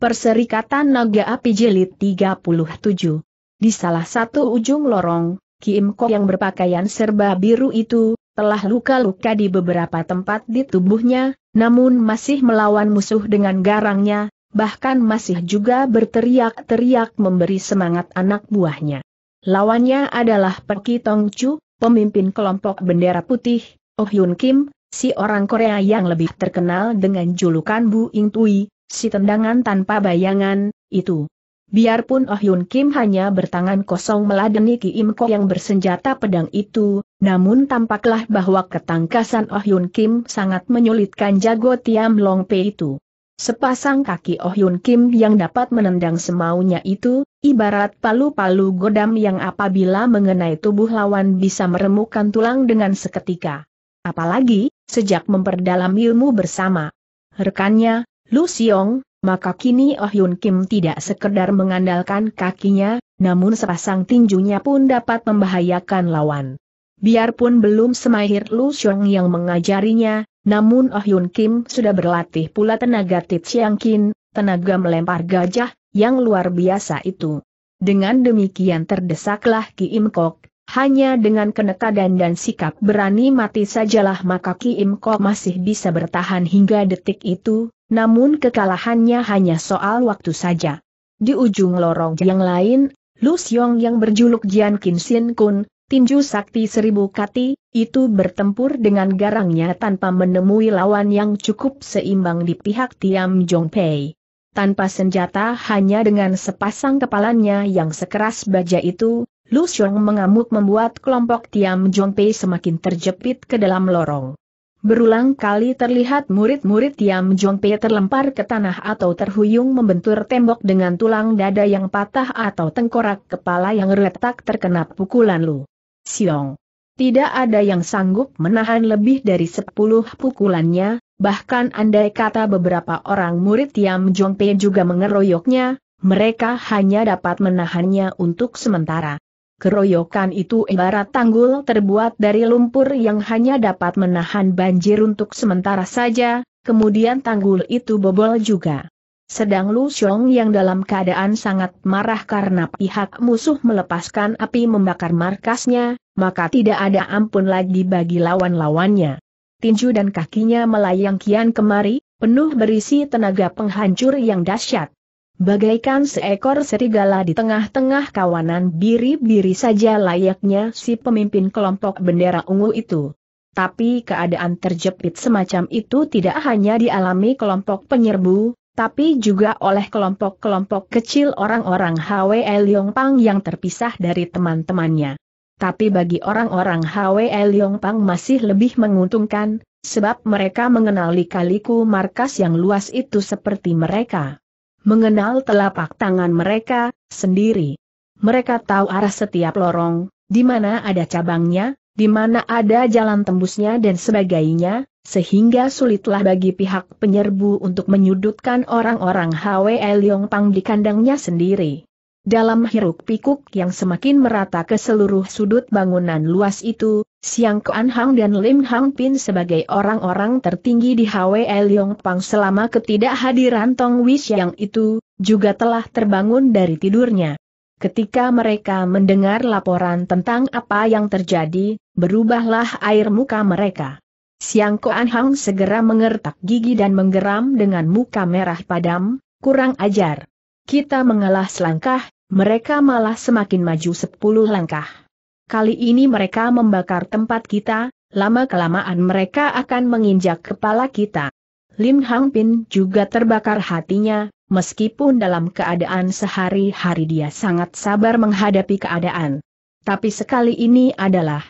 Perserikatan Naga Api Jelit 37. Di salah satu ujung lorong, Kim Ko yang berpakaian serba biru itu, telah luka-luka di beberapa tempat di tubuhnya, namun masih melawan musuh dengan garangnya, bahkan masih juga berteriak-teriak memberi semangat anak buahnya. Lawannya adalah Peki Tong Chu, pemimpin kelompok bendera putih, Oh Yun Kim, si orang Korea yang lebih terkenal dengan julukan Bu Ing Tui, si tendangan tanpa bayangan, itu. Biarpun Oh Yun Kim hanya bertangan kosong meladeni Ki Im Ko yang bersenjata pedang itu, namun tampaklah bahwa ketangkasan Oh Yun Kim sangat menyulitkan jago Tiam Long Pei itu. Sepasang kaki Oh Yun Kim yang dapat menendang semaunya itu, ibarat palu-palu godam yang apabila mengenai tubuh lawan bisa meremukkan tulang dengan seketika. Apalagi, sejak memperdalam ilmu bersama rekannya, Lu Xiong, maka kini Oh Yun Kim tidak sekedar mengandalkan kakinya, namun sepasang tinjunya pun dapat membahayakan lawan. Biarpun belum semahir Lu Xiong yang mengajarinya, namun Oh Yun Kim sudah berlatih pula tenaga Tit Siang Kin, tenaga melempar gajah, yang luar biasa itu. Dengan demikian terdesaklah Ki Im Kok, hanya dengan kenekadan dan sikap berani mati sajalah maka Ki Im Ko masih bisa bertahan hingga detik itu, namun kekalahannya hanya soal waktu saja. Di ujung lorong yang lain, Lu Xiong yang berjuluk Jian Kin Sin Kun, tinju sakti seribu kati, itu bertempur dengan garangnya tanpa menemui lawan yang cukup seimbang di pihak Tiam Jong Pei. Tanpa senjata hanya dengan sepasang kepalanya yang sekeras baja itu, Lu Xiong mengamuk membuat kelompok Tiam Jongpei semakin terjepit ke dalam lorong. Berulang kali terlihat murid-murid Tiam Jongpei terlempar ke tanah atau terhuyung membentur tembok dengan tulang dada yang patah atau tengkorak kepala yang retak terkena pukulan Lu. Xiong. Tidak ada yang sanggup menahan lebih dari sepuluh pukulannya, bahkan andai kata beberapa orang murid Tiam Jongpei juga mengeroyoknya, mereka hanya dapat menahannya untuk sementara. Keroyokan itu ibarat tanggul terbuat dari lumpur yang hanya dapat menahan banjir untuk sementara saja, kemudian tanggul itu bobol juga. Sedang Lu Xiong yang dalam keadaan sangat marah karena pihak musuh melepaskan api membakar markasnya, maka tidak ada ampun lagi bagi lawan-lawannya. Tinju dan kakinya melayang kian kemari, penuh berisi tenaga penghancur yang dahsyat. Bagaikan seekor serigala di tengah-tengah kawanan biri-biri saja layaknya si pemimpin kelompok bendera ungu itu. Tapi keadaan terjepit semacam itu tidak hanya dialami kelompok penyerbu, tapi juga oleh kelompok-kelompok kecil orang-orang HWE Pang yang terpisah dari teman-temannya. Tapi bagi orang-orang HWE Pang masih lebih menguntungkan, sebab mereka mengenali kaliku markas yang luas itu seperti mereka mengenal telapak tangan mereka sendiri. Mereka tahu arah setiap lorong, di mana ada cabangnya, di mana ada jalan tembusnya dan sebagainya, sehingga sulitlah bagi pihak penyerbu untuk menyudutkan orang-orang Hwe Liong Pang di kandangnya sendiri. Dalam hiruk pikuk yang semakin merata ke seluruh sudut bangunan luas itu, Siang Kuan Hang dan Lim Hang Pin sebagai orang-orang tertinggi di Hwe Leong Pang selama ketidakhadiran Tong Wish yang itu, juga telah terbangun dari tidurnya. Ketika mereka mendengar laporan tentang apa yang terjadi, berubahlah air muka mereka. Siang Kuan Hang segera mengertak gigi dan menggeram dengan muka merah padam, kurang ajar. Kita mengalah selangkah, mereka malah semakin maju sepuluh langkah. Kali ini mereka membakar tempat kita, lama-kelamaan mereka akan menginjak kepala kita. Lim Hang Pin juga terbakar hatinya, meskipun dalam keadaan sehari-hari dia sangat sabar menghadapi keadaan. Tapi sekali ini adalah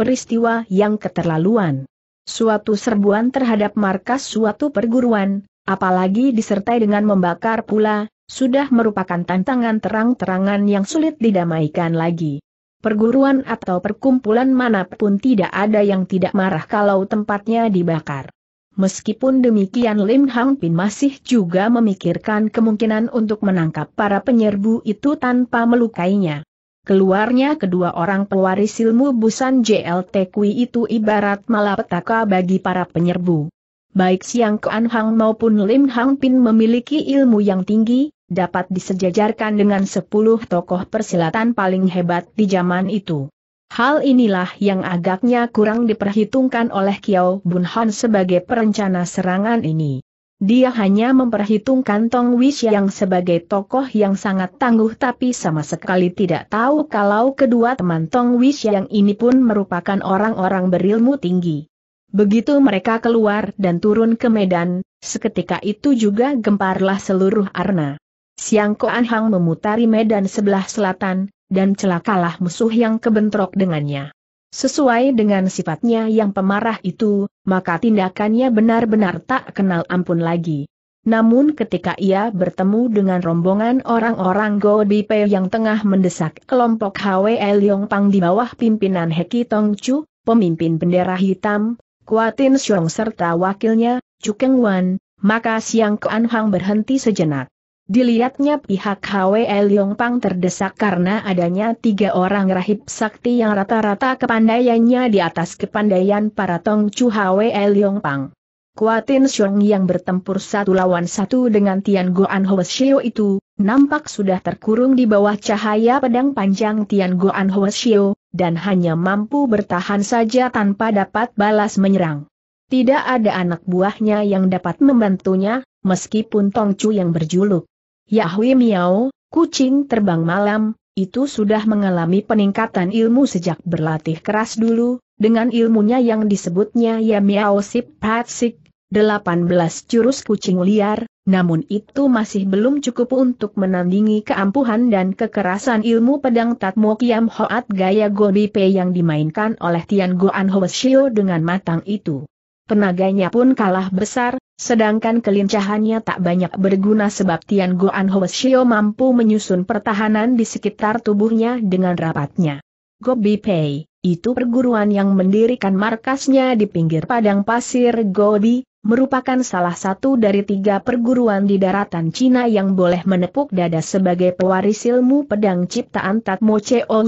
peristiwa yang keterlaluan. Suatu serbuan terhadap markas suatu perguruan, apalagi disertai dengan membakar pula, sudah merupakan tantangan terang-terangan yang sulit didamaikan lagi perguruan atau perkumpulan manapun tidak ada yang tidak marah kalau tempatnya dibakar. Meskipun demikian Lim Hang Pin masih juga memikirkan kemungkinan untuk menangkap para penyerbu itu tanpa melukainya. Keluarnya kedua orang pewaris ilmu busan JLT Kui itu ibarat malapetaka bagi para penyerbu. Baik Siang Kuan Hang maupun Lim Hang Pin memiliki ilmu yang tinggi, dapat disejajarkan dengan sepuluh tokoh persilatan paling hebat di zaman itu. Hal inilah yang agaknya kurang diperhitungkan oleh Kiao Bunhan sebagai perencana serangan ini. Dia hanya memperhitungkan Tong Wish yang sebagai tokoh yang sangat tangguh tapi sama sekali tidak tahu kalau kedua teman Tong Wish yang ini pun merupakan orang-orang berilmu tinggi. Begitu mereka keluar dan turun ke medan, seketika itu juga gemparlah seluruh arna. Siang Koan Hang memutari medan sebelah selatan, dan celakalah musuh yang kebentrok dengannya. Sesuai dengan sifatnya yang pemarah itu, maka tindakannya benar-benar tak kenal ampun lagi. Namun ketika ia bertemu dengan rombongan orang-orang Go Godipe yang tengah mendesak kelompok Yong Pang di bawah pimpinan Heki Tongchu, pemimpin bendera hitam, Kuatin Xiong serta wakilnya, Chu Keng Wan, maka Siang Kuan Hang berhenti sejenak. Dilihatnya pihak Liong Pang terdesak karena adanya tiga orang rahib sakti yang rata-rata kepandaiannya di atas kepandaian para Tong Chu Tongcu Liong Pang. Kuatin Xiong yang bertempur satu lawan satu dengan Tian Goan Hoesio itu, nampak sudah terkurung di bawah cahaya pedang panjang Tian Goan Hoesio, dan hanya mampu bertahan saja tanpa dapat balas menyerang. Tidak ada anak buahnya yang dapat membantunya, meskipun Tong Chu yang berjuluk Yahui Miao, kucing terbang malam, itu sudah mengalami peningkatan ilmu sejak berlatih keras dulu, dengan ilmunya yang disebutnya Ya Miao Sip Patsik, 18 jurus kucing liar, namun itu masih belum cukup untuk menandingi keampuhan dan kekerasan ilmu pedang Tatmo Kiam Hoat gaya Gobi Pe yang dimainkan oleh Tian Goan Ho Shio dengan matang itu. Tenaganya pun kalah besar, sedangkan kelincahannya tak banyak berguna sebab Tian Goan Hoesio mampu menyusun pertahanan di sekitar tubuhnya dengan rapatnya. Gobi Pei, itu perguruan yang mendirikan markasnya di pinggir padang pasir Gobi, merupakan salah satu dari tiga perguruan di daratan Cina yang boleh menepuk dada sebagai pewaris ilmu pedang ciptaan Tatmo Cheo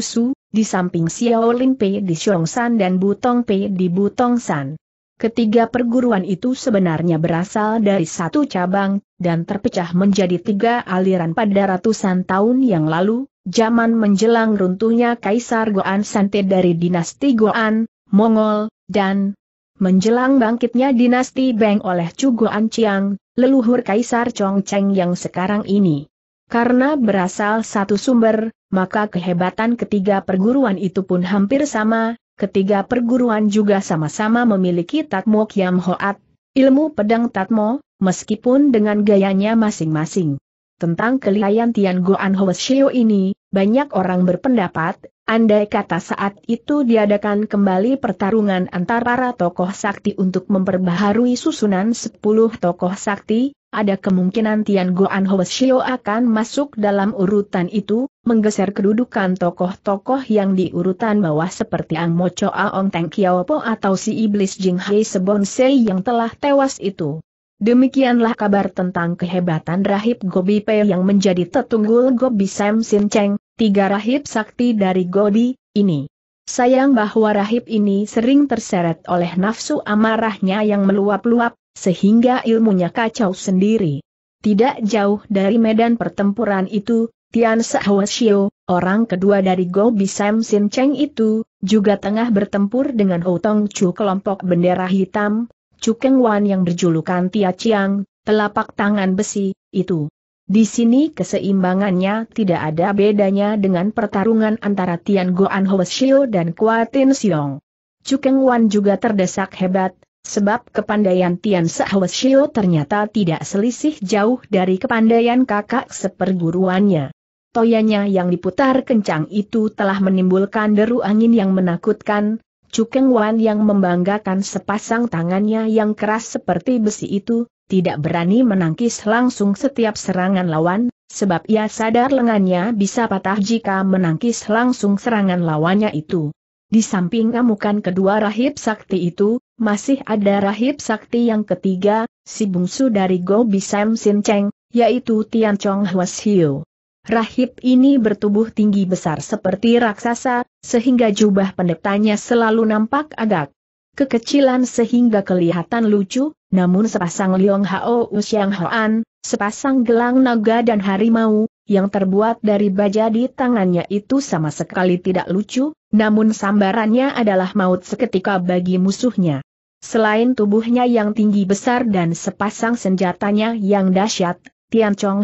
di samping Xiao Lin Pei di Xiongsan dan Butong Pei di Butongsan. Ketiga perguruan itu sebenarnya berasal dari satu cabang, dan terpecah menjadi tiga aliran pada ratusan tahun yang lalu, zaman menjelang runtuhnya Kaisar Goan Sante dari dinasti Goan, Mongol, dan menjelang bangkitnya dinasti Beng oleh Chu Goan Chiang, leluhur Kaisar Chongcheng yang sekarang ini. Karena berasal satu sumber, maka kehebatan ketiga perguruan itu pun hampir sama, Ketiga perguruan juga sama-sama memiliki Tatmo Kiam Hoat, ilmu pedang Tatmo, meskipun dengan gayanya masing-masing. Tentang kelihayan Tian Goan Hwa ini, banyak orang berpendapat, andai kata saat itu diadakan kembali pertarungan antara para tokoh sakti untuk memperbaharui susunan 10 tokoh sakti, ada kemungkinan Tian Goan Hwa Shio akan masuk dalam urutan itu, menggeser kedudukan tokoh-tokoh yang diurutan bawah seperti Ang Mo Cho Ong Teng Kiao Po atau si Iblis Jing Hai Sebonsei yang telah tewas itu. Demikianlah kabar tentang kehebatan rahib Gobi Pei yang menjadi tetunggul Gobi Sam Sin Cheng, tiga rahib sakti dari Gobi. ini. Sayang bahwa rahib ini sering terseret oleh nafsu amarahnya yang meluap-luap, sehingga ilmunya kacau sendiri. Tidak jauh dari medan pertempuran itu, Tian Sahuasio, orang kedua dari Go Bisam Sin Cheng itu, juga tengah bertempur dengan Ho Tong Chu kelompok bendera hitam, Chu Keng Wan yang berjulukan Tia Chiang, telapak tangan besi, itu. Di sini keseimbangannya tidak ada bedanya dengan pertarungan antara Tian Goan Hoesio dan Kuatin Siong. Chu Keng Wan juga terdesak hebat, sebab kepandaian Tian Shio ternyata tidak selisih jauh dari kepandaian kakak seperguruannya. Toyanya yang diputar kencang itu telah menimbulkan deru angin yang menakutkan, Cukeng Wan yang membanggakan sepasang tangannya yang keras seperti besi itu, tidak berani menangkis langsung setiap serangan lawan, sebab ia sadar lengannya bisa patah jika menangkis langsung serangan lawannya itu. Di samping amukan kedua rahib sakti itu, masih ada rahib sakti yang ketiga, si bungsu dari Gobi Sam Sin Cheng, yaitu Tian Chong Hwas Hiu. Rahib ini bertubuh tinggi besar seperti raksasa, sehingga jubah pendetanya selalu nampak agak kekecilan sehingga kelihatan lucu, namun sepasang Liong Hao Usiang Hoan, sepasang gelang naga dan harimau, yang terbuat dari baja di tangannya itu sama sekali tidak lucu, namun sambarannya adalah maut seketika bagi musuhnya. Selain tubuhnya yang tinggi besar dan sepasang senjatanya yang dahsyat, Tian Chong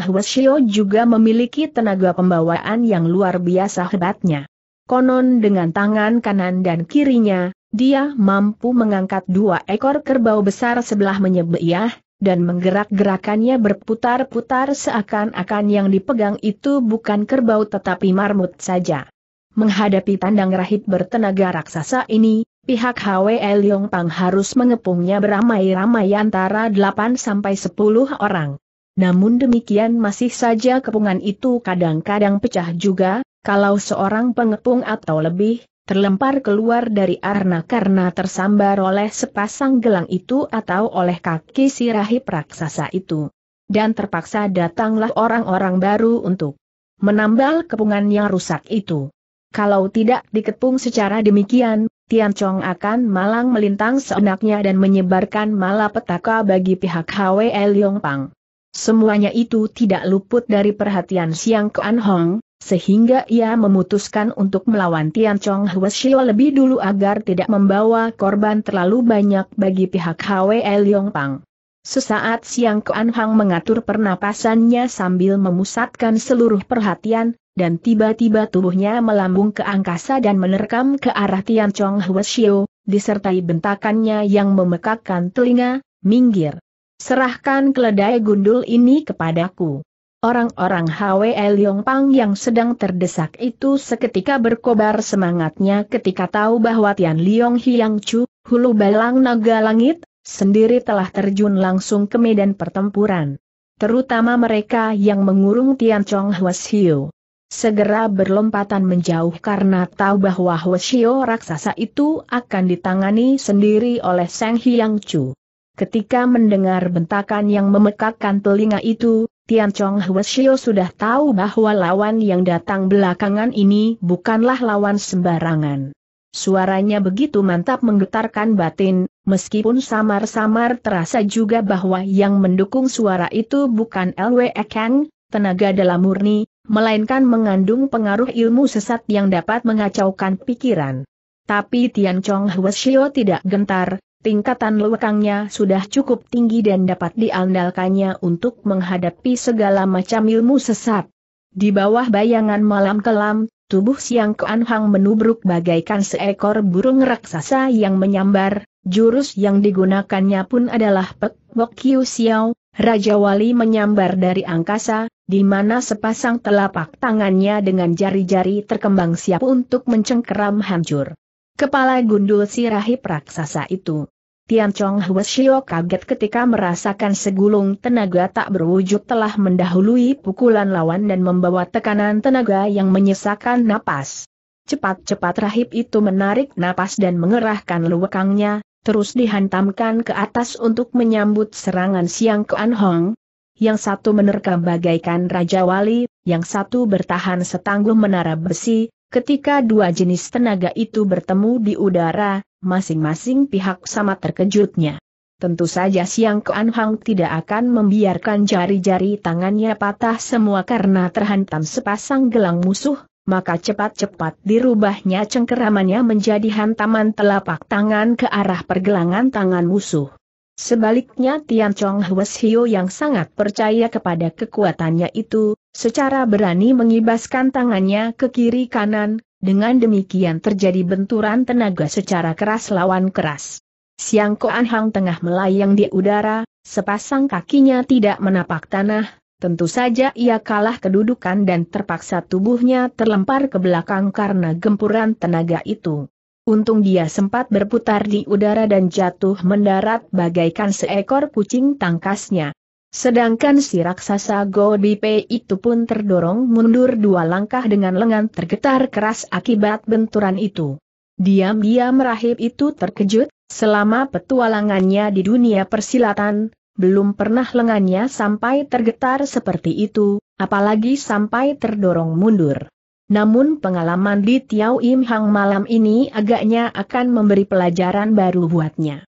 juga memiliki tenaga pembawaan yang luar biasa hebatnya. Konon dengan tangan kanan dan kirinya, dia mampu mengangkat dua ekor kerbau besar sebelah menyebelah, dan menggerak-gerakannya berputar-putar seakan-akan yang dipegang itu bukan kerbau tetapi marmut saja. Menghadapi tandang rahit bertenaga raksasa ini, pihak HW Leong Pang harus mengepungnya beramai-ramai antara 8 sampai 10 orang. Namun demikian masih saja kepungan itu kadang-kadang pecah juga, kalau seorang pengepung atau lebih, terlempar keluar dari arna karena tersambar oleh sepasang gelang itu atau oleh kaki si rahib raksasa itu. Dan terpaksa datanglah orang-orang baru untuk menambal kepungan yang rusak itu. Kalau tidak dikepung secara demikian, Tian Chong akan malang melintang seenaknya dan menyebarkan malapetaka bagi pihak Hwe Liong Pang. Semuanya itu tidak luput dari perhatian Siang Kuan Hong, sehingga ia memutuskan untuk melawan Tian Chong Hueshio lebih dulu agar tidak membawa korban terlalu banyak bagi pihak Hwe Leong Pang. Sesaat Siang Kuan Hong mengatur pernapasannya sambil memusatkan seluruh perhatian, dan tiba-tiba tubuhnya melambung ke angkasa dan menerkam ke arah Tian Chong Hueshio, disertai bentakannya yang memekakkan telinga, minggir. Serahkan keledai gundul ini kepadaku. Orang-orang Hwe Pang yang sedang terdesak itu seketika berkobar semangatnya ketika tahu bahwa Tian Liong Hiang Chu, hulu balang naga langit, sendiri telah terjun langsung ke medan pertempuran. Terutama mereka yang mengurung Tian Chong Hwasio. Segera berlompatan menjauh karena tahu bahwa Hwasio raksasa itu akan ditangani sendiri oleh Sang Hiang Chu. Ketika mendengar bentakan yang memekakkan telinga itu, Tian Chong Hwesio sudah tahu bahwa lawan yang datang belakangan ini bukanlah lawan sembarangan. Suaranya begitu mantap menggetarkan batin, meskipun samar-samar terasa juga bahwa yang mendukung suara itu bukan LWE Kang, tenaga dalam murni, melainkan mengandung pengaruh ilmu sesat yang dapat mengacaukan pikiran. Tapi Tian Chong Hwesio tidak gentar, tingkatan lewekangnya sudah cukup tinggi dan dapat diandalkannya untuk menghadapi segala macam ilmu sesat. Di bawah bayangan malam kelam, tubuh Siang keanhang Hang menubruk bagaikan seekor burung raksasa yang menyambar, jurus yang digunakannya pun adalah Pek Bok Kiu Xiao, Raja Wali menyambar dari angkasa, di mana sepasang telapak tangannya dengan jari-jari terkembang siap untuk mencengkeram hancur kepala gundul si rahib raksasa itu. Tian Chong Hwasyo kaget ketika merasakan segulung tenaga tak berwujud telah mendahului pukulan lawan dan membawa tekanan tenaga yang menyesakan napas. Cepat-cepat rahib itu menarik napas dan mengerahkan luwekangnya, terus dihantamkan ke atas untuk menyambut serangan Siang ke Hong. Yang satu menerkam bagaikan Raja Wali, yang satu bertahan setangguh menara besi, Ketika dua jenis tenaga itu bertemu di udara, masing-masing pihak sama terkejutnya. Tentu saja Siang Kuan Hang tidak akan membiarkan jari-jari tangannya patah semua karena terhantam sepasang gelang musuh, maka cepat-cepat dirubahnya cengkeramannya menjadi hantaman telapak tangan ke arah pergelangan tangan musuh. Sebaliknya Tian Chong Hwes Hio yang sangat percaya kepada kekuatannya itu, Secara berani mengibaskan tangannya ke kiri kanan, dengan demikian terjadi benturan tenaga secara keras lawan keras. Siang Koan Hang tengah melayang di udara, sepasang kakinya tidak menapak tanah, tentu saja ia kalah kedudukan dan terpaksa tubuhnya terlempar ke belakang karena gempuran tenaga itu. Untung dia sempat berputar di udara dan jatuh mendarat bagaikan seekor kucing tangkasnya. Sedangkan si raksasa Gobipe itu pun terdorong mundur dua langkah dengan lengan tergetar keras akibat benturan itu. Diam-diam rahib itu terkejut, selama petualangannya di dunia persilatan, belum pernah lengannya sampai tergetar seperti itu, apalagi sampai terdorong mundur. Namun pengalaman di Tiau Im Hang malam ini agaknya akan memberi pelajaran baru buatnya.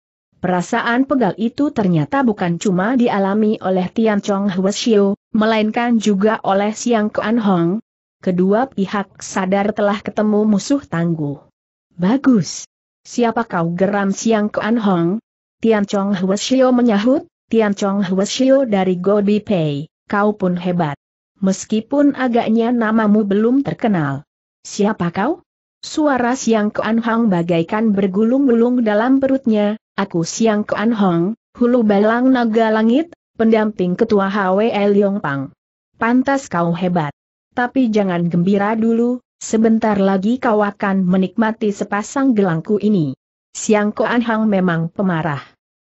Perasaan pegal itu ternyata bukan cuma dialami oleh Tian Chong Hwasio, melainkan juga oleh Siang Kuan Hong. Kedua pihak sadar telah ketemu musuh tangguh. Bagus. Siapa kau geram Siang Kuan Hong? Tian Chong Hwasio menyahut, Tian Chong Hwasio dari Gobi Pei, kau pun hebat. Meskipun agaknya namamu belum terkenal. Siapa kau? Suara Siang Kuan Hong bagaikan bergulung-gulung dalam perutnya, Aku Siang Kuan Hong, Hulu Balang Naga Langit, pendamping ketua HWE Pang. Pantas kau hebat. Tapi jangan gembira dulu, sebentar lagi kau akan menikmati sepasang gelangku ini. Siang Kuan Hong memang pemarah.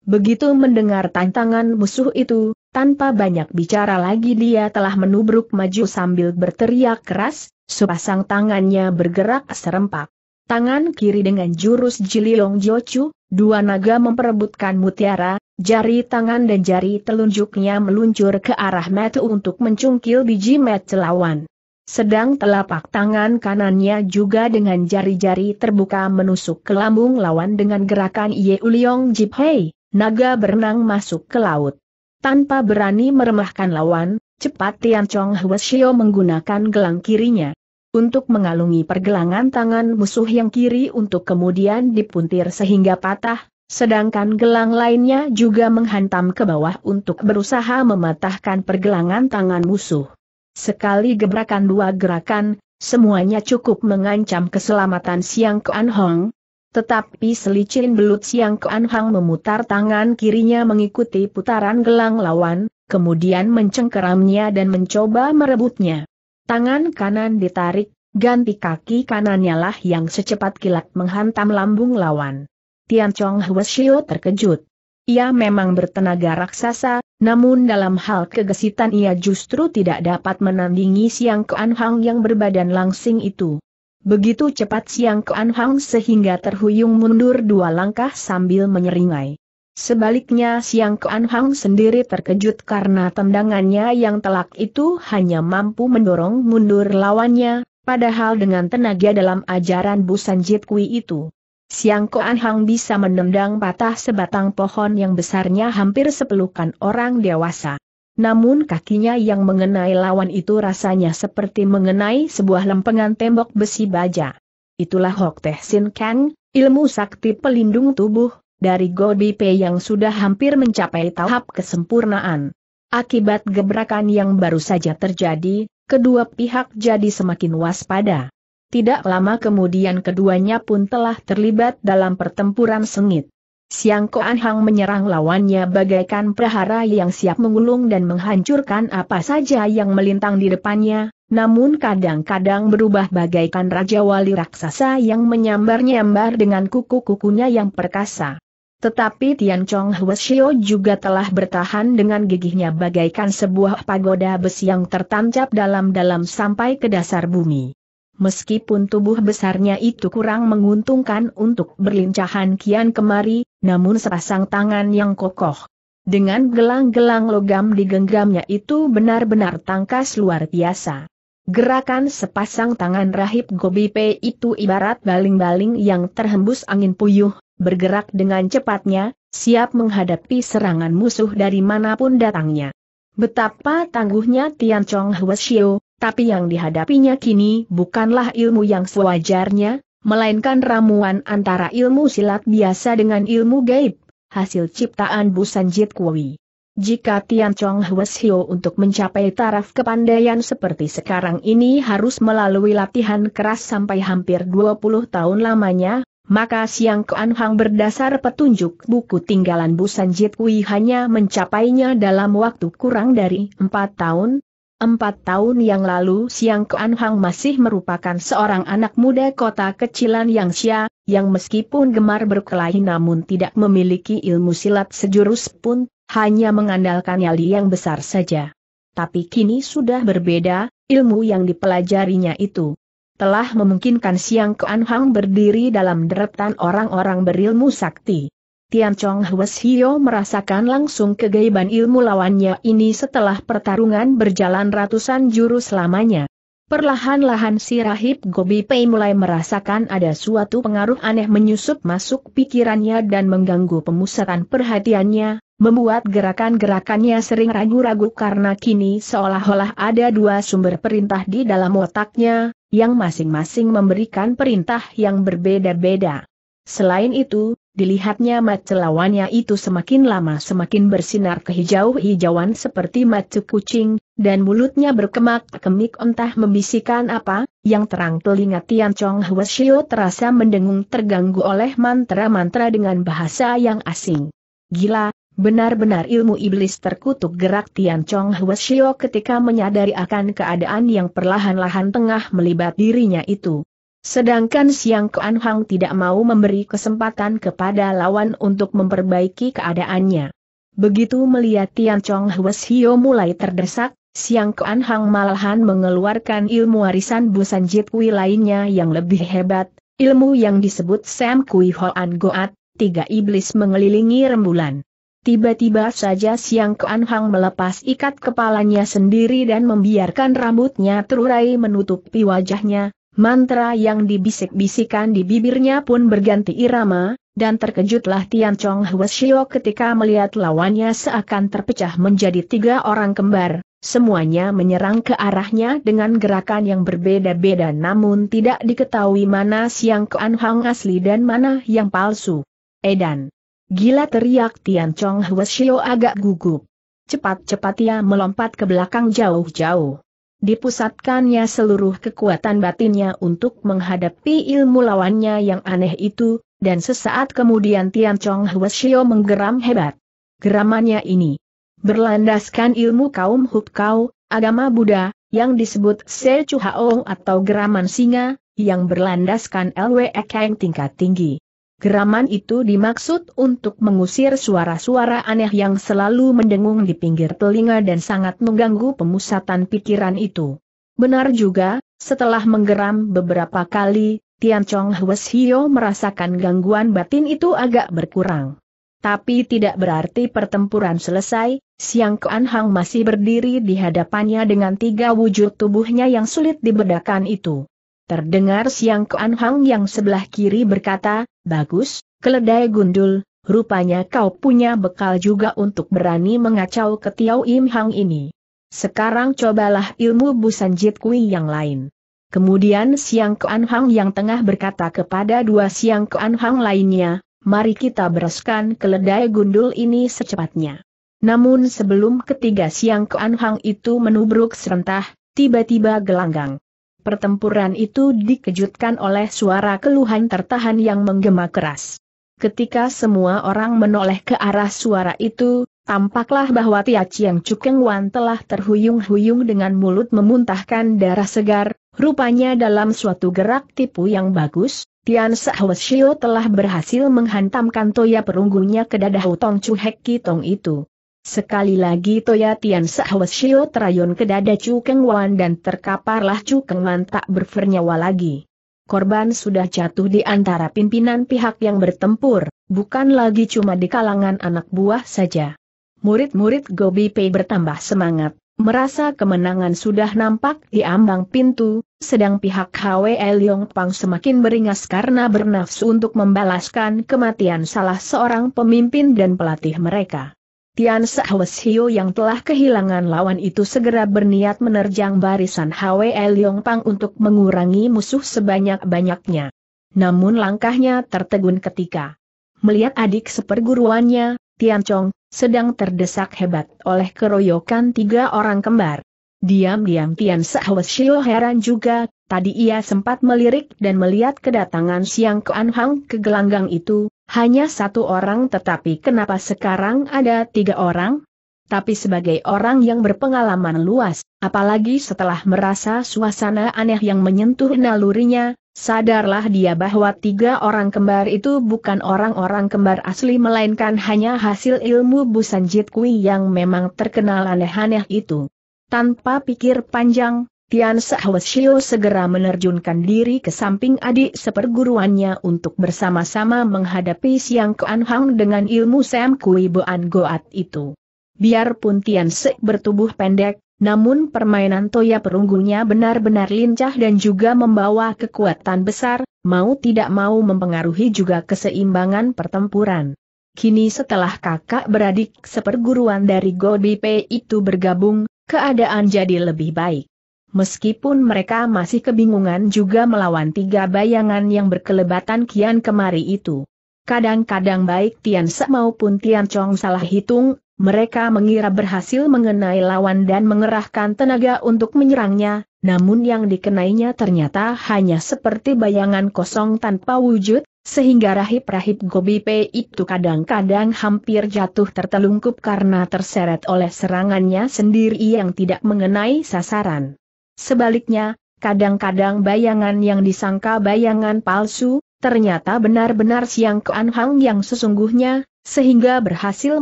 Begitu mendengar tantangan musuh itu, tanpa banyak bicara lagi dia telah menubruk maju sambil berteriak keras, sepasang tangannya bergerak serempak. Tangan kiri dengan jurus Jililong Jochu, Dua naga memperebutkan mutiara, jari tangan dan jari telunjuknya meluncur ke arah metu untuk mencungkil biji metu lawan. Sedang telapak tangan kanannya juga dengan jari-jari terbuka menusuk ke lambung lawan dengan gerakan Ye Uliong Hei, naga berenang masuk ke laut. Tanpa berani meremahkan lawan, cepat Tian Chong Hwasio menggunakan gelang kirinya untuk mengalungi pergelangan tangan musuh yang kiri untuk kemudian dipuntir sehingga patah, sedangkan gelang lainnya juga menghantam ke bawah untuk berusaha mematahkan pergelangan tangan musuh. Sekali gebrakan dua gerakan, semuanya cukup mengancam keselamatan Siang Kuan Hong, tetapi selicin belut Siang Kuan Hong memutar tangan kirinya mengikuti putaran gelang lawan, kemudian mencengkeramnya dan mencoba merebutnya. Tangan kanan ditarik, ganti kaki kanannya lah yang secepat kilat menghantam lambung lawan. Tian Chong Hueshio terkejut. Ia memang bertenaga raksasa, namun dalam hal kegesitan ia justru tidak dapat menandingi Siang Kuan Hang yang berbadan langsing itu. Begitu cepat Siang Kuan Hang sehingga terhuyung mundur dua langkah sambil menyeringai. Sebaliknya Siang Kuan Hang sendiri terkejut karena tendangannya yang telak itu hanya mampu mendorong mundur lawannya, padahal dengan tenaga dalam ajaran Busan Jit Kui itu. Siang Kuan Hang bisa menendang patah sebatang pohon yang besarnya hampir sepelukan orang dewasa. Namun kakinya yang mengenai lawan itu rasanya seperti mengenai sebuah lempengan tembok besi baja. Itulah Hok Teh Sin Kang, ilmu sakti pelindung tubuh, dari Gobi Pe yang sudah hampir mencapai tahap kesempurnaan. Akibat gebrakan yang baru saja terjadi, kedua pihak jadi semakin waspada. Tidak lama kemudian keduanya pun telah terlibat dalam pertempuran sengit. Siang Koan Hang menyerang lawannya bagaikan prahara yang siap mengulung dan menghancurkan apa saja yang melintang di depannya, namun kadang-kadang berubah bagaikan Raja Wali Raksasa yang menyambar-nyambar dengan kuku-kukunya yang perkasa. Tetapi Tian Chong Hueshio juga telah bertahan dengan gigihnya bagaikan sebuah pagoda besi yang tertancap dalam-dalam sampai ke dasar bumi. Meskipun tubuh besarnya itu kurang menguntungkan untuk berlincahan kian kemari, namun sepasang tangan yang kokoh. Dengan gelang-gelang logam di genggamnya itu benar-benar tangkas luar biasa. Gerakan sepasang tangan rahib Gobi P itu ibarat baling-baling yang terhembus angin puyuh, bergerak dengan cepatnya, siap menghadapi serangan musuh dari manapun datangnya. Betapa tangguhnya Tian Chong Hwasio, tapi yang dihadapinya kini bukanlah ilmu yang sewajarnya, melainkan ramuan antara ilmu silat biasa dengan ilmu gaib, hasil ciptaan Busan Jit Kui. Jika Tian Chong Hwes Hio untuk mencapai taraf kepandaian seperti sekarang ini harus melalui latihan keras sampai hampir 20 tahun lamanya, maka Siang Kuan Hang berdasar petunjuk buku tinggalan Busan Jit Kui hanya mencapainya dalam waktu kurang dari 4 tahun. 4 tahun yang lalu Siang Kuan Hang masih merupakan seorang anak muda kota kecilan yang sia, yang meskipun gemar berkelahi namun tidak memiliki ilmu silat sejurus pun hanya mengandalkan nyali yang besar saja. Tapi kini sudah berbeda, ilmu yang dipelajarinya itu telah memungkinkan Siang Kuan Hang berdiri dalam deretan orang-orang berilmu sakti. Tian Chong Hwes Hio merasakan langsung kegaiban ilmu lawannya ini setelah pertarungan berjalan ratusan jurus lamanya. Perlahan-lahan si Rahib Gobi Pei mulai merasakan ada suatu pengaruh aneh menyusup masuk pikirannya dan mengganggu pemusatan perhatiannya, membuat gerakan-gerakannya sering ragu-ragu karena kini seolah-olah ada dua sumber perintah di dalam otaknya, yang masing-masing memberikan perintah yang berbeda-beda. Selain itu, dilihatnya macelawannya itu semakin lama semakin bersinar kehijau-hijauan seperti macu kucing, dan mulutnya berkemak-kemik entah membisikkan apa, yang terang telinga Tian Chong Huashio terasa mendengung terganggu oleh mantra-mantra dengan bahasa yang asing. Gila, Benar-benar ilmu iblis terkutuk gerak Tian Chong Shio ketika menyadari akan keadaan yang perlahan-lahan tengah melibat dirinya itu. Sedangkan Siang Kuan Hang tidak mau memberi kesempatan kepada lawan untuk memperbaiki keadaannya. Begitu melihat Tian Chong Shio mulai terdesak, Siang Kuan Hang malahan mengeluarkan ilmu warisan Busan Jit Kui lainnya yang lebih hebat, ilmu yang disebut Sam Kui Hoan Goat, tiga iblis mengelilingi rembulan. Tiba-tiba saja Siang Kuan Hang melepas ikat kepalanya sendiri dan membiarkan rambutnya terurai menutupi wajahnya, mantra yang dibisik-bisikan di bibirnya pun berganti irama, dan terkejutlah Tian Chong Hwasyo ketika melihat lawannya seakan terpecah menjadi tiga orang kembar, semuanya menyerang ke arahnya dengan gerakan yang berbeda-beda namun tidak diketahui mana Siang Kuan Hang asli dan mana yang palsu. Edan Gila teriak Tian Chong Hwasyo agak gugup. Cepat-cepat ia melompat ke belakang jauh-jauh. Dipusatkannya seluruh kekuatan batinnya untuk menghadapi ilmu lawannya yang aneh itu, dan sesaat kemudian Tian Chong Hwasyo menggeram hebat. Geramannya ini berlandaskan ilmu kaum kau, agama Buddha, yang disebut Se Chu Haong atau geraman singa, yang berlandaskan LWE Kang tingkat tinggi. Geraman itu dimaksud untuk mengusir suara-suara aneh yang selalu mendengung di pinggir telinga dan sangat mengganggu pemusatan pikiran itu. Benar juga, setelah menggeram beberapa kali, Tian Chong Hwes Hio merasakan gangguan batin itu agak berkurang. Tapi tidak berarti pertempuran selesai, Siang Kuan Hang masih berdiri di hadapannya dengan tiga wujud tubuhnya yang sulit dibedakan itu. Terdengar Siang Kuan Hang yang sebelah kiri berkata, Bagus, keledai gundul, rupanya kau punya bekal juga untuk berani mengacau ke Tiao Im Hang ini. Sekarang cobalah ilmu busan jit kui yang lain. Kemudian Siang Kuan Hang yang tengah berkata kepada dua Siang Kuan Hang lainnya, mari kita bereskan keledai gundul ini secepatnya. Namun sebelum ketiga Siang Kuan Hang itu menubruk serentah, tiba-tiba gelanggang. Pertempuran itu dikejutkan oleh suara keluhan tertahan yang menggema keras. Ketika semua orang menoleh ke arah suara itu, tampaklah bahwa Tia Chiang Cukeng Wan telah terhuyung-huyung dengan mulut memuntahkan darah segar, rupanya dalam suatu gerak tipu yang bagus, Tian Sahuasio telah berhasil menghantamkan toya perunggunya ke dada Hutong Cuhek Kitong itu. Sekali lagi Toya Tian Sahwasyo terayun ke dada Chu Keng Wan dan terkaparlah Chu Keng Wan tak bernyawa lagi. Korban sudah jatuh di antara pimpinan pihak yang bertempur, bukan lagi cuma di kalangan anak buah saja. Murid-murid Gobi Pei bertambah semangat, merasa kemenangan sudah nampak di ambang pintu, sedang pihak HWL Yong Pang semakin beringas karena bernafsu untuk membalaskan kematian salah seorang pemimpin dan pelatih mereka. Tian Sahuas Hio yang telah kehilangan lawan itu segera berniat menerjang barisan Hwe Leong Pang untuk mengurangi musuh sebanyak-banyaknya. Namun langkahnya tertegun ketika melihat adik seperguruannya, Tian Chong, sedang terdesak hebat oleh keroyokan tiga orang kembar. Diam-diam Tian Sahuas Hio heran juga, tadi ia sempat melirik dan melihat kedatangan Siang Ke Hang ke gelanggang itu, hanya satu orang tetapi kenapa sekarang ada tiga orang? Tapi sebagai orang yang berpengalaman luas, apalagi setelah merasa suasana aneh yang menyentuh nalurinya, sadarlah dia bahwa tiga orang kembar itu bukan orang-orang kembar asli melainkan hanya hasil ilmu Busan Kui yang memang terkenal aneh-aneh itu. Tanpa pikir panjang, Tian Sahuasio segera menerjunkan diri ke samping adik seperguruannya untuk bersama-sama menghadapi Siang Kuan Hang dengan ilmu Sam Kui Boan Goat itu. Biarpun Tian Se bertubuh pendek, namun permainan toya perunggunya benar-benar lincah dan juga membawa kekuatan besar, mau tidak mau mempengaruhi juga keseimbangan pertempuran. Kini setelah kakak beradik seperguruan dari Gobi Pei itu bergabung, keadaan jadi lebih baik. Meskipun mereka masih kebingungan juga melawan tiga bayangan yang berkelebatan kian kemari itu. Kadang-kadang baik Tian Se maupun Tian Chong salah hitung, mereka mengira berhasil mengenai lawan dan mengerahkan tenaga untuk menyerangnya, namun yang dikenainya ternyata hanya seperti bayangan kosong tanpa wujud, sehingga rahib-rahib Gobi Gobipe itu kadang-kadang hampir jatuh tertelungkup karena terseret oleh serangannya sendiri yang tidak mengenai sasaran. Sebaliknya, kadang-kadang bayangan yang disangka bayangan palsu, ternyata benar-benar Siang keanhang yang sesungguhnya, sehingga berhasil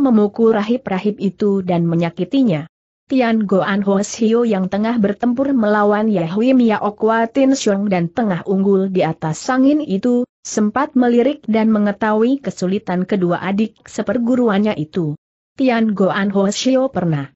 memukul rahib-rahib itu dan menyakitinya. Tian Goan Hosio yang tengah bertempur melawan Yahui Miaokwa Tin Xiong dan tengah unggul di atas sangin itu, sempat melirik dan mengetahui kesulitan kedua adik seperguruannya itu. Tian Goan Hosio pernah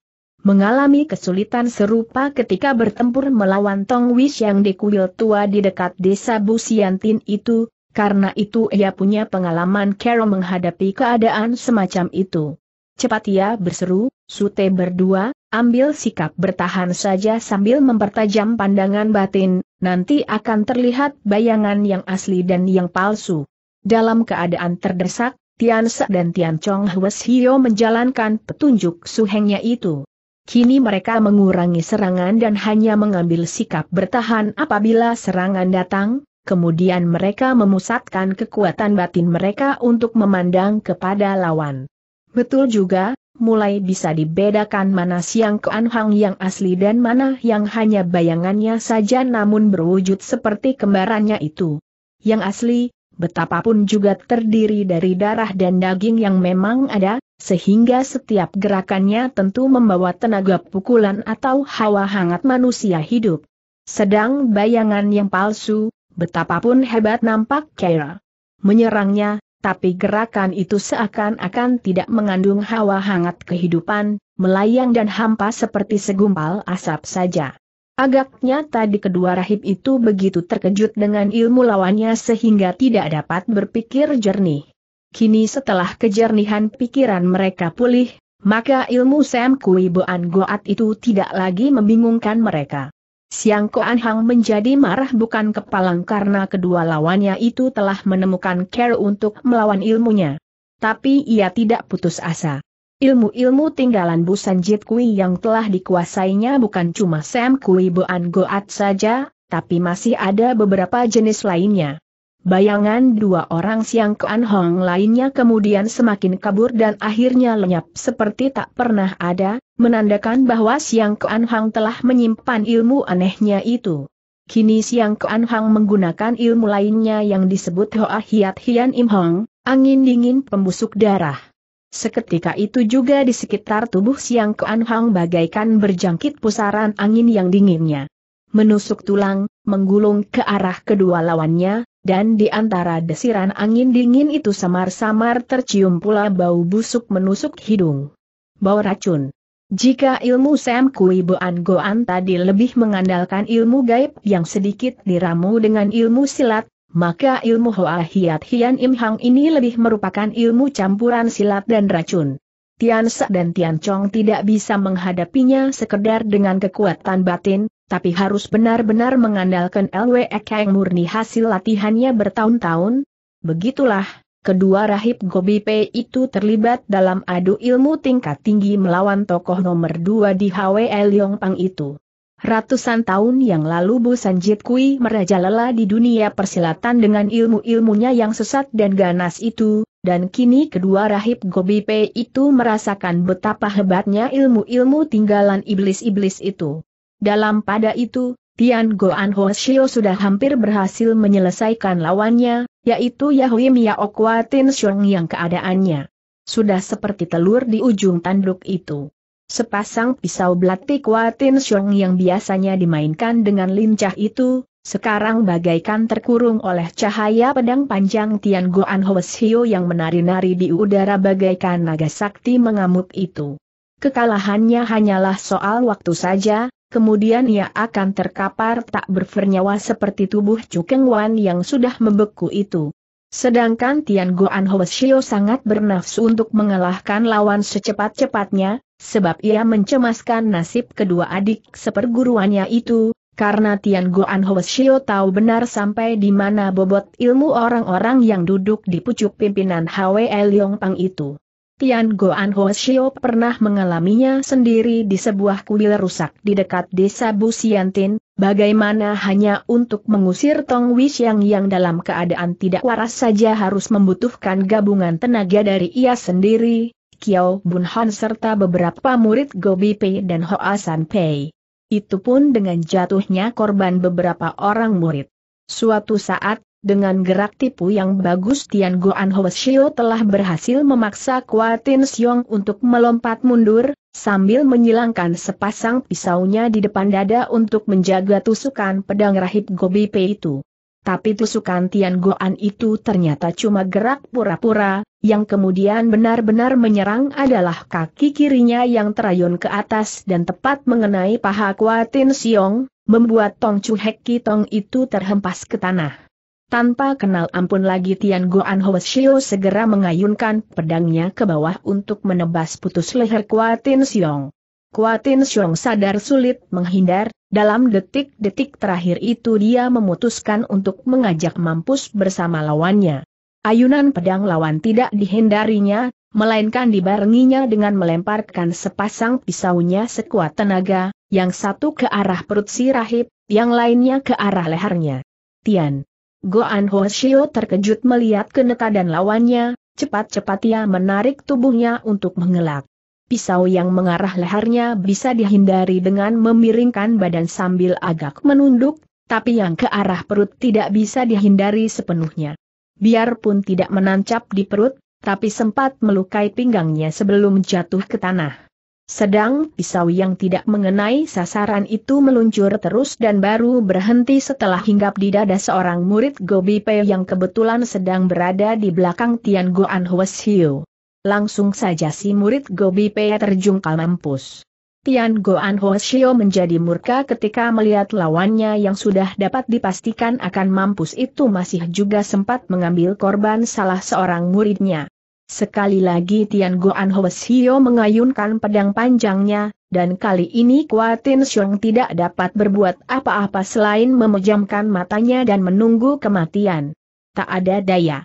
mengalami kesulitan serupa ketika bertempur melawan Tong Wish yang di kuil tua di dekat desa Busiantin itu, karena itu ia punya pengalaman Kero menghadapi keadaan semacam itu. Cepat ia berseru, Sute berdua, ambil sikap bertahan saja sambil mempertajam pandangan batin, nanti akan terlihat bayangan yang asli dan yang palsu. Dalam keadaan terdesak, Tian Sa dan Tian Chong Hwes Hio menjalankan petunjuk suhengnya itu. Kini mereka mengurangi serangan dan hanya mengambil sikap bertahan apabila serangan datang, kemudian mereka memusatkan kekuatan batin mereka untuk memandang kepada lawan. Betul juga, mulai bisa dibedakan mana siang keanhang yang asli dan mana yang hanya bayangannya saja namun berwujud seperti kembarannya itu. Yang asli, betapapun juga terdiri dari darah dan daging yang memang ada, sehingga setiap gerakannya tentu membawa tenaga pukulan atau hawa hangat manusia hidup. Sedang bayangan yang palsu, betapapun hebat nampak Kera. Menyerangnya, tapi gerakan itu seakan-akan tidak mengandung hawa hangat kehidupan, melayang dan hampa seperti segumpal asap saja. Agaknya tadi kedua rahib itu begitu terkejut dengan ilmu lawannya sehingga tidak dapat berpikir jernih. Kini setelah kejernihan pikiran mereka pulih, maka ilmu Sam Kui Boan Goat itu tidak lagi membingungkan mereka. Siang Koan Hang menjadi marah bukan kepalang karena kedua lawannya itu telah menemukan care untuk melawan ilmunya. Tapi ia tidak putus asa. Ilmu-ilmu tinggalan Busanjit Kui yang telah dikuasainya bukan cuma Sam Kui Boan Goat saja, tapi masih ada beberapa jenis lainnya. Bayangan dua orang Siang Kuan Hong lainnya kemudian semakin kabur dan akhirnya lenyap seperti tak pernah ada, menandakan bahwa Siang Kuan Hong telah menyimpan ilmu anehnya itu. Kini Siang Kuan Hong menggunakan ilmu lainnya yang disebut Hoa Hiat Hian Im Hong, angin dingin pembusuk darah. Seketika itu juga di sekitar tubuh Siang Kuan Hang bagaikan berjangkit pusaran angin yang dinginnya. Menusuk tulang, menggulung ke arah kedua lawannya, dan di antara desiran angin dingin itu samar-samar tercium pula bau busuk menusuk hidung. Bau racun. Jika ilmu Sam Kui Boan Goan tadi lebih mengandalkan ilmu gaib yang sedikit diramu dengan ilmu silat, maka ilmu Hoa Hiat Hian Im Hang ini lebih merupakan ilmu campuran silat dan racun. Tian Sa dan Tian Chong tidak bisa menghadapinya sekedar dengan kekuatan batin, tapi harus benar-benar mengandalkan LWE yang murni hasil latihannya bertahun-tahun. Begitulah, kedua rahib Gobi P itu terlibat dalam adu ilmu tingkat tinggi melawan tokoh nomor dua di HWE Liong Pang itu. Ratusan tahun yang lalu Bu Sanjit Kui merajalela di dunia persilatan dengan ilmu-ilmunya yang sesat dan ganas itu, dan kini kedua rahib Gobi Gobipe itu merasakan betapa hebatnya ilmu-ilmu tinggalan iblis-iblis itu. Dalam pada itu, Tian Goan Ho Shio sudah hampir berhasil menyelesaikan lawannya, yaitu Yahui Okwa Tin Xiong yang keadaannya. Sudah seperti telur di ujung tanduk itu. Sepasang pisau belatik Watin Xiong yang biasanya dimainkan dengan lincah itu, sekarang bagaikan terkurung oleh cahaya pedang panjang Tian Goan Hweshio yang menari-nari di udara bagaikan naga sakti mengamuk itu. Kekalahannya hanyalah soal waktu saja, kemudian ia akan terkapar tak bernyawa seperti tubuh Cukeng Wan yang sudah membeku itu. Sedangkan Tian Goan Hoesio sangat bernafsu untuk mengalahkan lawan secepat-cepatnya, sebab ia mencemaskan nasib kedua adik seperguruannya itu, karena Tian Goan Hoesio tahu benar sampai di mana bobot ilmu orang-orang yang duduk di pucuk pimpinan Hwe Leong Pang itu. Tian Goan Hoesio pernah mengalaminya sendiri di sebuah kuil rusak di dekat desa Busiantin, Bagaimana hanya untuk mengusir Tong Wish yang dalam keadaan tidak waras saja harus membutuhkan gabungan tenaga dari ia sendiri, Kiao Bun Han serta beberapa murid Gobi Pei dan Hoa San Pei. Itu pun dengan jatuhnya korban beberapa orang murid. Suatu saat, dengan gerak tipu yang bagus Tian Goan Hoa Shio telah berhasil memaksa Kuatin Siong untuk melompat mundur, sambil menyilangkan sepasang pisaunya di depan dada untuk menjaga tusukan pedang rahib Gobi Pe itu. Tapi tusukan Tian Goan itu ternyata cuma gerak pura-pura, yang kemudian benar-benar menyerang adalah kaki kirinya yang terayun ke atas dan tepat mengenai paha Kuatin Siong, membuat Tong Chu Hek Tong itu terhempas ke tanah. Tanpa kenal ampun lagi Tian Goan Hoesio segera mengayunkan pedangnya ke bawah untuk menebas putus leher Kuatin Siong. Kuatin Siong sadar sulit menghindar, dalam detik-detik terakhir itu dia memutuskan untuk mengajak mampus bersama lawannya. Ayunan pedang lawan tidak dihindarinya, melainkan dibarenginya dengan melemparkan sepasang pisaunya sekuat tenaga, yang satu ke arah perut si rahib, yang lainnya ke arah lehernya. Tian Goan Hoshio terkejut melihat kenekadan lawannya, cepat-cepat ia menarik tubuhnya untuk mengelak. Pisau yang mengarah lehernya bisa dihindari dengan memiringkan badan sambil agak menunduk, tapi yang ke arah perut tidak bisa dihindari sepenuhnya. Biarpun tidak menancap di perut, tapi sempat melukai pinggangnya sebelum jatuh ke tanah. Sedang pisau yang tidak mengenai sasaran itu meluncur terus dan baru berhenti setelah hinggap di dada seorang murid Gobi Pei yang kebetulan sedang berada di belakang Tian Guan Hues Hiu. Langsung saja si murid Gobi Pei terjungkal mampus. Tian Guan Hues Hiu menjadi murka ketika melihat lawannya yang sudah dapat dipastikan akan mampus itu masih juga sempat mengambil korban salah seorang muridnya. Sekali lagi Tian Guan Hweshio mengayunkan pedang panjangnya, dan kali ini Kuatin Xiong tidak dapat berbuat apa-apa selain memejamkan matanya dan menunggu kematian. Tak ada daya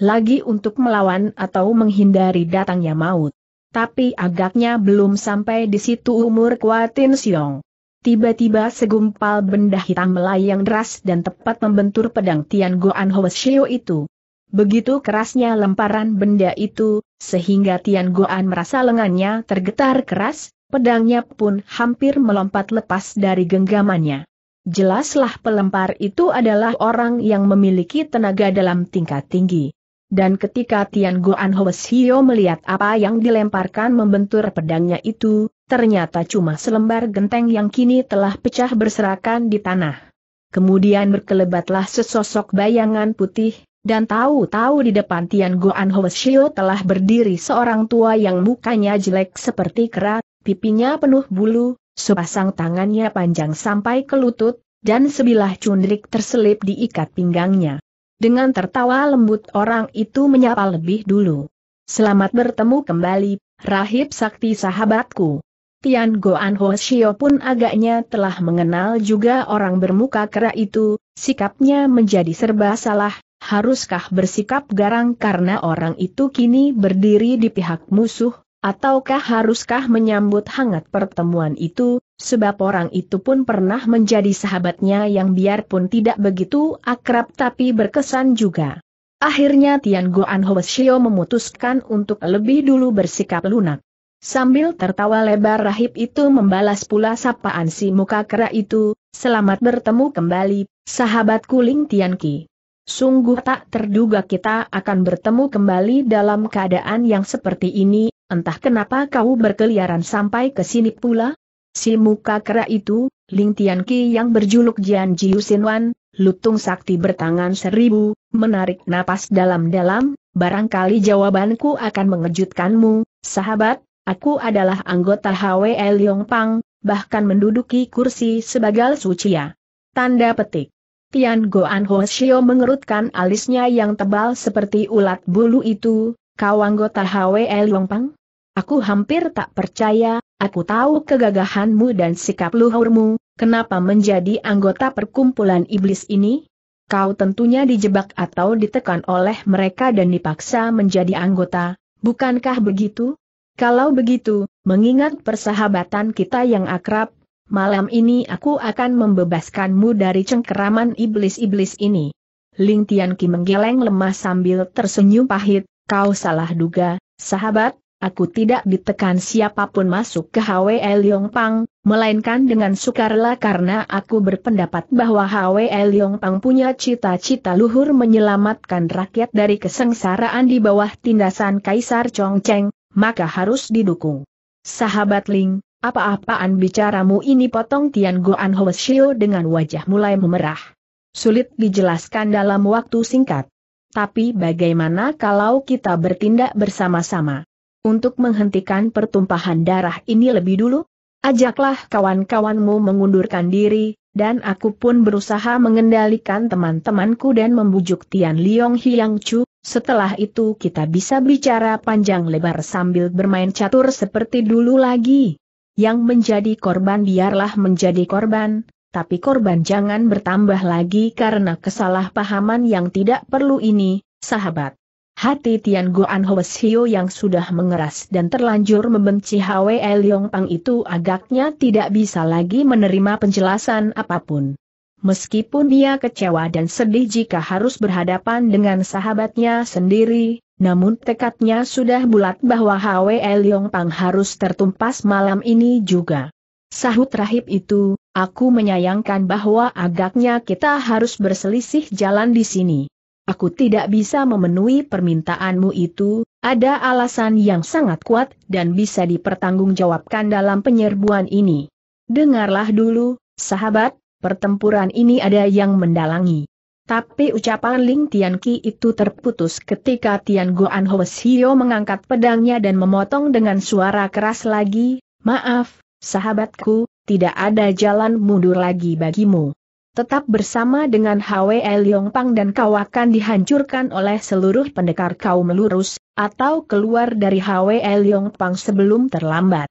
lagi untuk melawan atau menghindari datangnya maut. Tapi agaknya belum sampai di situ umur Kuatin Xiong. Tiba-tiba segumpal benda hitam melayang deras dan tepat membentur pedang Tian Goan Hoesio itu. Begitu kerasnya lemparan benda itu, sehingga Tian Goan merasa lengannya tergetar keras, pedangnya pun hampir melompat lepas dari genggamannya. Jelaslah pelempar itu adalah orang yang memiliki tenaga dalam tingkat tinggi. Dan ketika Tian Goan Hweshio melihat apa yang dilemparkan membentur pedangnya itu, ternyata cuma selembar genteng yang kini telah pecah berserakan di tanah. Kemudian berkelebatlah sesosok bayangan putih, dan tahu-tahu di depan Tian Goan Hoesio telah berdiri seorang tua yang mukanya jelek seperti kera, pipinya penuh bulu, sepasang tangannya panjang sampai ke lutut, dan sebilah cundrik terselip di ikat pinggangnya. Dengan tertawa lembut orang itu menyapa lebih dulu. Selamat bertemu kembali, rahib sakti sahabatku. Tian Goan Hoshio pun agaknya telah mengenal juga orang bermuka kera itu, sikapnya menjadi serba salah, haruskah bersikap garang karena orang itu kini berdiri di pihak musuh, ataukah haruskah menyambut hangat pertemuan itu, sebab orang itu pun pernah menjadi sahabatnya yang biarpun tidak begitu akrab tapi berkesan juga. Akhirnya Tian Goan Hoesio memutuskan untuk lebih dulu bersikap lunak. Sambil tertawa lebar rahib itu membalas pula sapaan si muka kera itu, selamat bertemu kembali, sahabat Ling Tian Ki. Sungguh tak terduga kita akan bertemu kembali dalam keadaan yang seperti ini, entah kenapa kau berkeliaran sampai ke sini pula? Si muka kera itu, Ling Tianqi yang berjuluk Jian Jiu Sinwan, Lutung Sakti bertangan seribu, menarik napas dalam-dalam, barangkali jawabanku akan mengejutkanmu, sahabat, aku adalah anggota HWL Yong Pang, bahkan menduduki kursi sebagai sucia. Tanda petik. Tian Goan Ho Shio mengerutkan alisnya yang tebal seperti ulat bulu itu, kau anggota HWL Longpang? Aku hampir tak percaya, aku tahu kegagahanmu dan sikap luhurmu, kenapa menjadi anggota perkumpulan iblis ini? Kau tentunya dijebak atau ditekan oleh mereka dan dipaksa menjadi anggota, bukankah begitu? Kalau begitu, mengingat persahabatan kita yang akrab, malam ini aku akan membebaskanmu dari cengkeraman iblis-iblis ini. Ling Tianqi menggeleng lemah sambil tersenyum pahit, kau salah duga, sahabat, aku tidak ditekan siapapun masuk ke Hwe Leong Pang, melainkan dengan sukarela karena aku berpendapat bahwa Hwe Leong Pang punya cita-cita luhur menyelamatkan rakyat dari kesengsaraan di bawah tindasan Kaisar Chongcheng, maka harus didukung. Sahabat Ling, apa-apaan bicaramu ini potong Tian Goan Hoesio dengan wajah mulai memerah. Sulit dijelaskan dalam waktu singkat. Tapi bagaimana kalau kita bertindak bersama-sama? Untuk menghentikan pertumpahan darah ini lebih dulu? Ajaklah kawan-kawanmu mengundurkan diri, dan aku pun berusaha mengendalikan teman-temanku dan membujuk Tian Liong Hiang Chu, setelah itu kita bisa bicara panjang lebar sambil bermain catur seperti dulu lagi yang menjadi korban biarlah menjadi korban, tapi korban jangan bertambah lagi karena kesalahpahaman yang tidak perlu ini, sahabat. Hati Tian Goan Hweshio yang sudah mengeras dan terlanjur membenci Hwe Leong Pang itu agaknya tidak bisa lagi menerima penjelasan apapun. Meskipun ia kecewa dan sedih jika harus berhadapan dengan sahabatnya sendiri, namun tekadnya sudah bulat bahwa Hwe Leong Pang harus tertumpas malam ini juga. Sahut rahib itu, aku menyayangkan bahwa agaknya kita harus berselisih jalan di sini. Aku tidak bisa memenuhi permintaanmu itu, ada alasan yang sangat kuat dan bisa dipertanggungjawabkan dalam penyerbuan ini. Dengarlah dulu, sahabat, pertempuran ini ada yang mendalangi. Tapi ucapan Ling Tian Ki itu terputus ketika Tian Guan Sio mengangkat pedangnya dan memotong dengan suara keras lagi, Maaf, sahabatku, tidak ada jalan mundur lagi bagimu. Tetap bersama dengan Hwe Liong Pang dan kau akan dihancurkan oleh seluruh pendekar kaum lurus, atau keluar dari Hwe Liong Pang sebelum terlambat.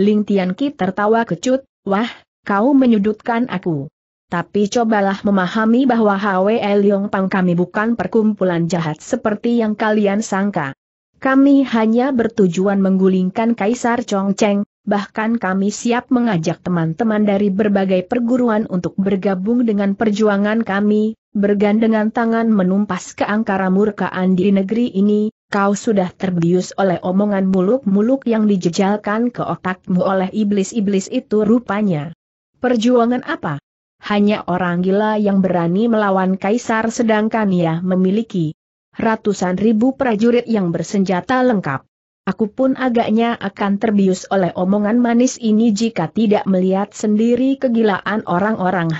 Ling Tian Ki tertawa kecut, wah, kau menyudutkan aku. Tapi cobalah memahami bahwa HW Leong Pang kami bukan perkumpulan jahat seperti yang kalian sangka. Kami hanya bertujuan menggulingkan Kaisar Chongcheng, bahkan kami siap mengajak teman-teman dari berbagai perguruan untuk bergabung dengan perjuangan kami, bergandengan tangan menumpas keangkara murkaan di negeri ini, kau sudah terbius oleh omongan muluk-muluk yang dijejalkan ke otakmu oleh iblis-iblis itu rupanya. Perjuangan apa? hanya orang gila yang berani melawan kaisar sedangkan ia memiliki ratusan ribu prajurit yang bersenjata lengkap. Aku pun agaknya akan terbius oleh omongan manis ini jika tidak melihat sendiri kegilaan orang-orang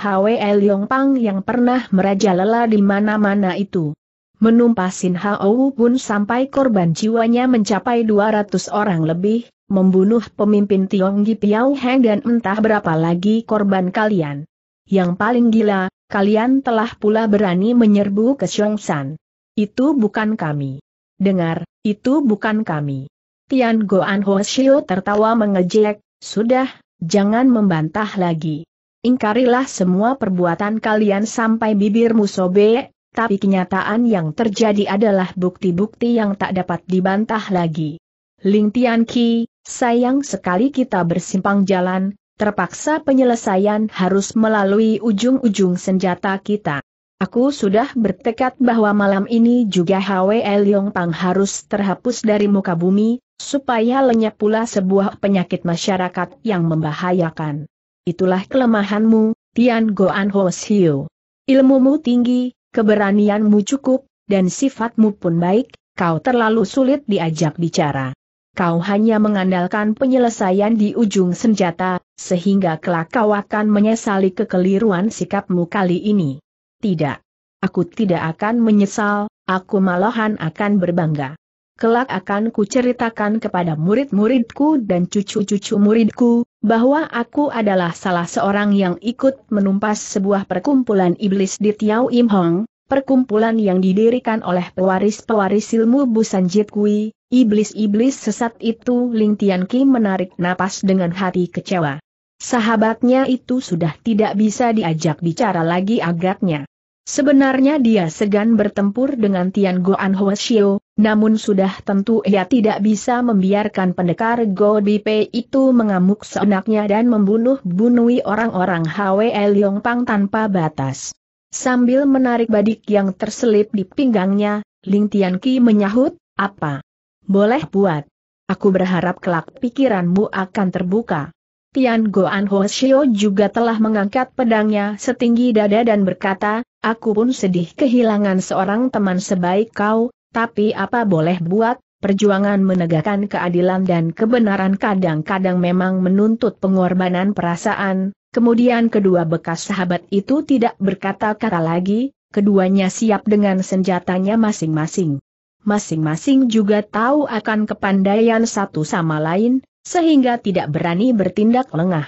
Yong Pang yang pernah merajalela di mana-mana itu. Menumpas Sin Hao pun sampai korban jiwanya mencapai 200 orang lebih, membunuh pemimpin Tionggi Piao Heng dan entah berapa lagi korban kalian. Yang paling gila, kalian telah pula berani menyerbu ke Xiongsan. Itu bukan kami. Dengar, itu bukan kami. Tian Goan Ho tertawa mengejek, sudah, jangan membantah lagi. Ingkarilah semua perbuatan kalian sampai bibirmu sobek, tapi kenyataan yang terjadi adalah bukti-bukti yang tak dapat dibantah lagi. Ling Tian Ki, sayang sekali kita bersimpang jalan, terpaksa penyelesaian harus melalui ujung-ujung senjata kita. Aku sudah bertekad bahwa malam ini juga Hwe Yong Pang harus terhapus dari muka bumi, supaya lenyap pula sebuah penyakit masyarakat yang membahayakan. Itulah kelemahanmu, Tian Goan Ho Xiu. Ilmumu tinggi, keberanianmu cukup, dan sifatmu pun baik, kau terlalu sulit diajak bicara kau hanya mengandalkan penyelesaian di ujung senjata, sehingga kelak kau akan menyesali kekeliruan sikapmu kali ini. Tidak. Aku tidak akan menyesal, aku malahan akan berbangga. Kelak akan kuceritakan kepada murid-muridku dan cucu-cucu muridku, bahwa aku adalah salah seorang yang ikut menumpas sebuah perkumpulan iblis di Tiau Im Hong, perkumpulan yang didirikan oleh pewaris-pewaris ilmu Busan Kui, iblis-iblis sesat itu Ling Tian menarik napas dengan hati kecewa. Sahabatnya itu sudah tidak bisa diajak bicara lagi agaknya. Sebenarnya dia segan bertempur dengan Tian Goan Hoshio, namun sudah tentu ia tidak bisa membiarkan pendekar Go Bipe itu mengamuk seenaknya dan membunuh bunuhi orang-orang Hwe Liong Pang tanpa batas. Sambil menarik badik yang terselip di pinggangnya, Ling Tianqi menyahut, apa? Boleh buat. Aku berharap kelak pikiranmu akan terbuka. Tian Goan Ho Shio juga telah mengangkat pedangnya setinggi dada dan berkata, aku pun sedih kehilangan seorang teman sebaik kau, tapi apa boleh buat, perjuangan menegakkan keadilan dan kebenaran kadang-kadang memang menuntut pengorbanan perasaan, Kemudian kedua bekas sahabat itu tidak berkata-kata lagi, keduanya siap dengan senjatanya masing-masing. Masing-masing juga tahu akan kepandaian satu sama lain, sehingga tidak berani bertindak lengah.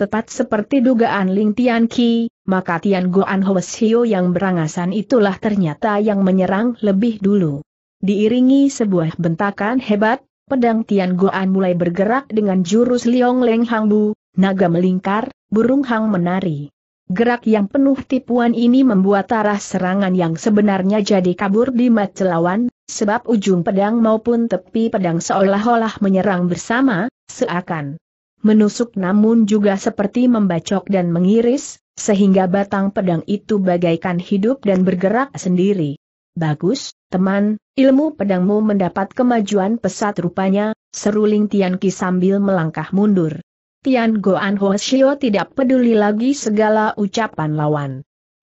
Tepat seperti dugaan Ling Tian Qi, maka Tian Goan Hweshio yang berangasan itulah ternyata yang menyerang lebih dulu. Diiringi sebuah bentakan hebat, pedang Tian Goan mulai bergerak dengan jurus Liong Leng Hang Bu, naga melingkar, burung hang menari. Gerak yang penuh tipuan ini membuat arah serangan yang sebenarnya jadi kabur di mata lawan, sebab ujung pedang maupun tepi pedang seolah-olah menyerang bersama, seakan menusuk namun juga seperti membacok dan mengiris, sehingga batang pedang itu bagaikan hidup dan bergerak sendiri. Bagus, teman, ilmu pedangmu mendapat kemajuan pesat rupanya, seruling Tianqi sambil melangkah mundur. Tian Goan Shio tidak peduli lagi segala ucapan lawan.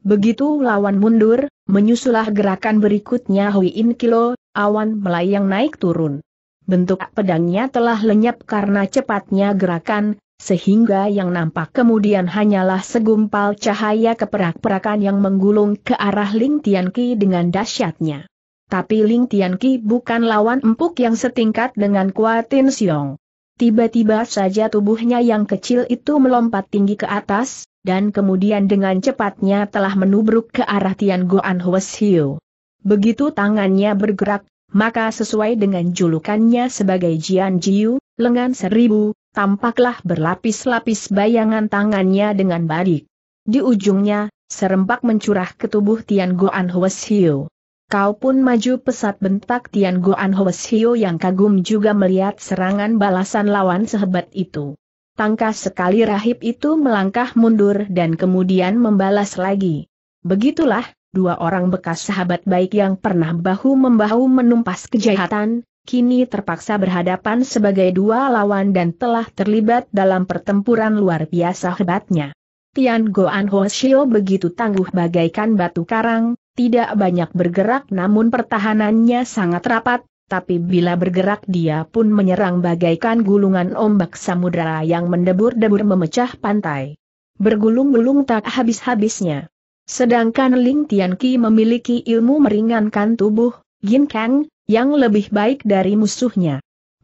Begitu lawan mundur, menyusulah gerakan berikutnya Hui In Kilo, awan melayang naik turun. Bentuk pedangnya telah lenyap karena cepatnya gerakan, sehingga yang nampak kemudian hanyalah segumpal cahaya keperak-perakan yang menggulung ke arah Ling Tian Ki dengan dahsyatnya. Tapi Ling Tian Ki bukan lawan empuk yang setingkat dengan Kuatin Siong. Tiba-tiba saja tubuhnya yang kecil itu melompat tinggi ke atas, dan kemudian dengan cepatnya telah menubruk ke arah Tian Goan Hwashiu. Begitu tangannya bergerak, maka sesuai dengan julukannya sebagai Jian Jiu, lengan seribu, tampaklah berlapis-lapis bayangan tangannya dengan balik. Di ujungnya, serempak mencurah ke tubuh Tian Goan Hwashiu. Kau pun maju pesat bentak Tian Goan Hweshio yang kagum juga melihat serangan balasan lawan sehebat itu. Tangkas sekali rahib itu melangkah mundur dan kemudian membalas lagi. Begitulah, dua orang bekas sahabat baik yang pernah bahu-membahu menumpas kejahatan, kini terpaksa berhadapan sebagai dua lawan dan telah terlibat dalam pertempuran luar biasa hebatnya. Tian Goan Ho begitu tangguh bagaikan batu karang, tidak banyak bergerak namun pertahanannya sangat rapat, tapi bila bergerak dia pun menyerang bagaikan gulungan ombak samudera yang mendebur-debur memecah pantai. Bergulung-gulung tak habis-habisnya. Sedangkan Ling Tianqi memiliki ilmu meringankan tubuh, Yin Kang, yang lebih baik dari musuhnya.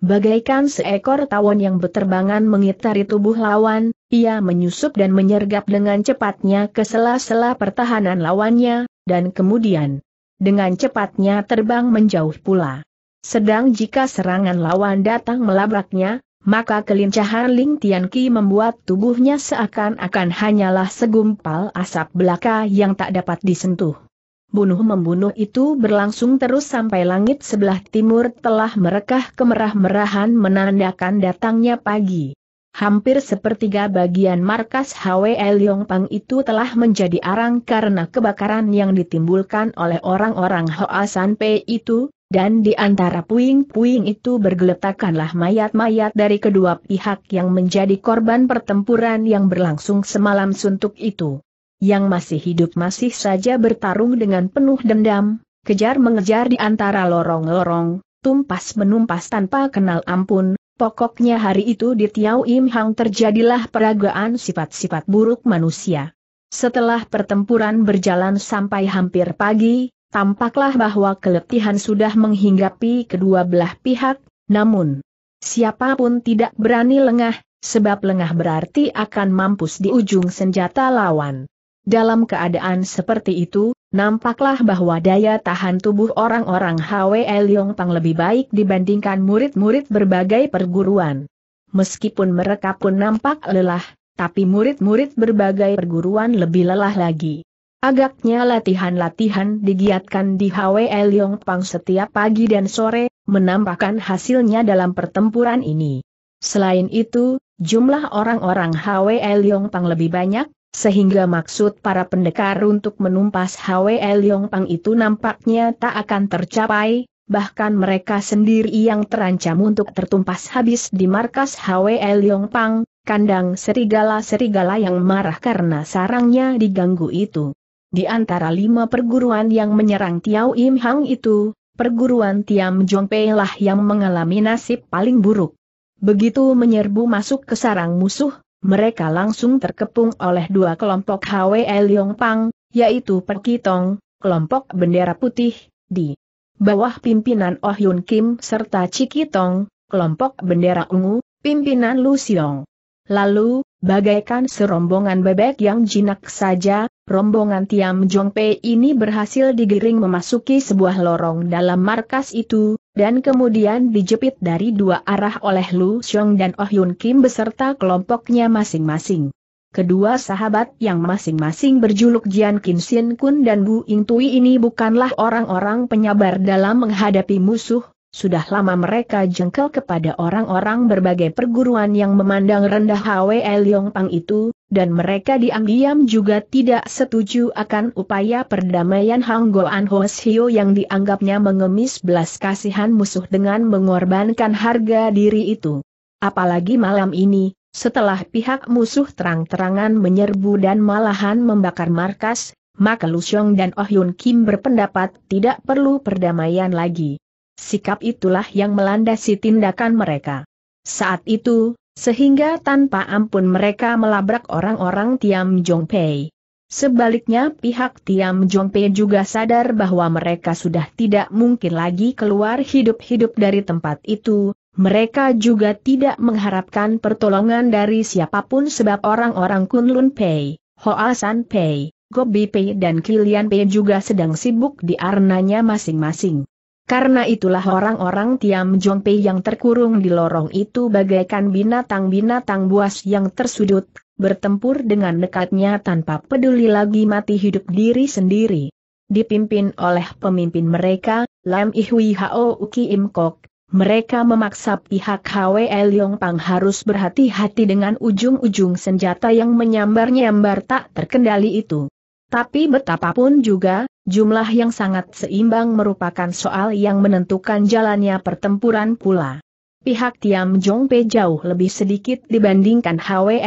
Bagaikan seekor tawon yang berterbangan mengitari tubuh lawan, ia menyusup dan menyergap dengan cepatnya ke sela-sela pertahanan lawannya, dan kemudian dengan cepatnya terbang menjauh pula. Sedang jika serangan lawan datang melabraknya, maka kelincahan Ling Tianqi membuat tubuhnya seakan-akan hanyalah segumpal asap belaka yang tak dapat disentuh bunuh-membunuh itu berlangsung terus sampai langit sebelah timur telah merekah kemerah-merahan menandakan datangnya pagi. Hampir sepertiga bagian markas HWL Pang itu telah menjadi arang karena kebakaran yang ditimbulkan oleh orang-orang Hoa San Pei itu, dan di antara puing-puing itu bergeletakkanlah mayat-mayat dari kedua pihak yang menjadi korban pertempuran yang berlangsung semalam suntuk itu yang masih hidup masih saja bertarung dengan penuh dendam, kejar mengejar di antara lorong-lorong, tumpas menumpas tanpa kenal ampun, pokoknya hari itu di Tiau Im Hang terjadilah peragaan sifat-sifat buruk manusia. Setelah pertempuran berjalan sampai hampir pagi, tampaklah bahwa keletihan sudah menghinggapi kedua belah pihak, namun siapapun tidak berani lengah, sebab lengah berarti akan mampus di ujung senjata lawan. Dalam keadaan seperti itu, nampaklah bahwa daya tahan tubuh orang-orang HWE Pang lebih baik dibandingkan murid-murid berbagai perguruan. Meskipun mereka pun nampak lelah, tapi murid-murid berbagai perguruan lebih lelah lagi. Agaknya latihan-latihan digiatkan di HWE Pang setiap pagi dan sore, menampakkan hasilnya dalam pertempuran ini. Selain itu, jumlah orang-orang HWE Pang lebih banyak, sehingga maksud para pendekar untuk menumpas HWL Pang itu nampaknya tak akan tercapai, bahkan mereka sendiri yang terancam untuk tertumpas habis di markas HWL Pang, kandang serigala-serigala yang marah karena sarangnya diganggu itu. Di antara lima perguruan yang menyerang Tiao Im Hang itu, perguruan Tiam Jong Pei lah yang mengalami nasib paling buruk. Begitu menyerbu masuk ke sarang musuh, mereka langsung terkepung oleh dua kelompok HWE HWL Pang, yaitu Perkitong, kelompok bendera putih, di bawah pimpinan Oh Yun Kim serta Cikitong, kelompok bendera ungu, pimpinan Lu Xiong. Lalu, bagaikan serombongan bebek yang jinak saja, rombongan Tiam Jong Pei ini berhasil digiring memasuki sebuah lorong dalam markas itu, dan kemudian dijepit dari dua arah oleh Lu Xiong dan Oh Yun Kim beserta kelompoknya masing-masing. Kedua sahabat yang masing-masing berjuluk Jian Kin Sin Kun dan Bu Ing Tui ini bukanlah orang-orang penyabar dalam menghadapi musuh, sudah lama mereka jengkel kepada orang-orang berbagai perguruan yang memandang rendah Hwe Leong Pang itu, dan mereka diam-diam juga tidak setuju akan upaya perdamaian Hang Goan Ho Hio yang dianggapnya mengemis belas kasihan musuh dengan mengorbankan harga diri itu. Apalagi malam ini, setelah pihak musuh terang-terangan menyerbu dan malahan membakar markas, maka Xiong dan Oh Yun Kim berpendapat tidak perlu perdamaian lagi. Sikap itulah yang melandasi tindakan mereka. Saat itu, sehingga tanpa ampun mereka melabrak orang-orang Tiam Jongpei. Sebaliknya pihak Tiam Jongpei juga sadar bahwa mereka sudah tidak mungkin lagi keluar hidup-hidup dari tempat itu, mereka juga tidak mengharapkan pertolongan dari siapapun sebab orang-orang Kunlun Pei, Hoa San Pei, Gobi Pei dan Kilian Pei juga sedang sibuk di arenanya masing-masing. Karena itulah orang-orang Tiam Jompe yang terkurung di lorong itu bagaikan binatang-binatang buas yang tersudut, bertempur dengan dekatnya tanpa peduli lagi mati hidup diri sendiri. Dipimpin oleh pemimpin mereka, Lam Ihui Hao Uki Im Kok, mereka memaksa pihak Hwe Yong Pang harus berhati-hati dengan ujung-ujung senjata yang menyambar-nyambar tak terkendali itu. Tapi betapapun juga, jumlah yang sangat seimbang merupakan soal yang menentukan jalannya pertempuran pula. Pihak Tiam Jongpe jauh lebih sedikit dibandingkan Hwe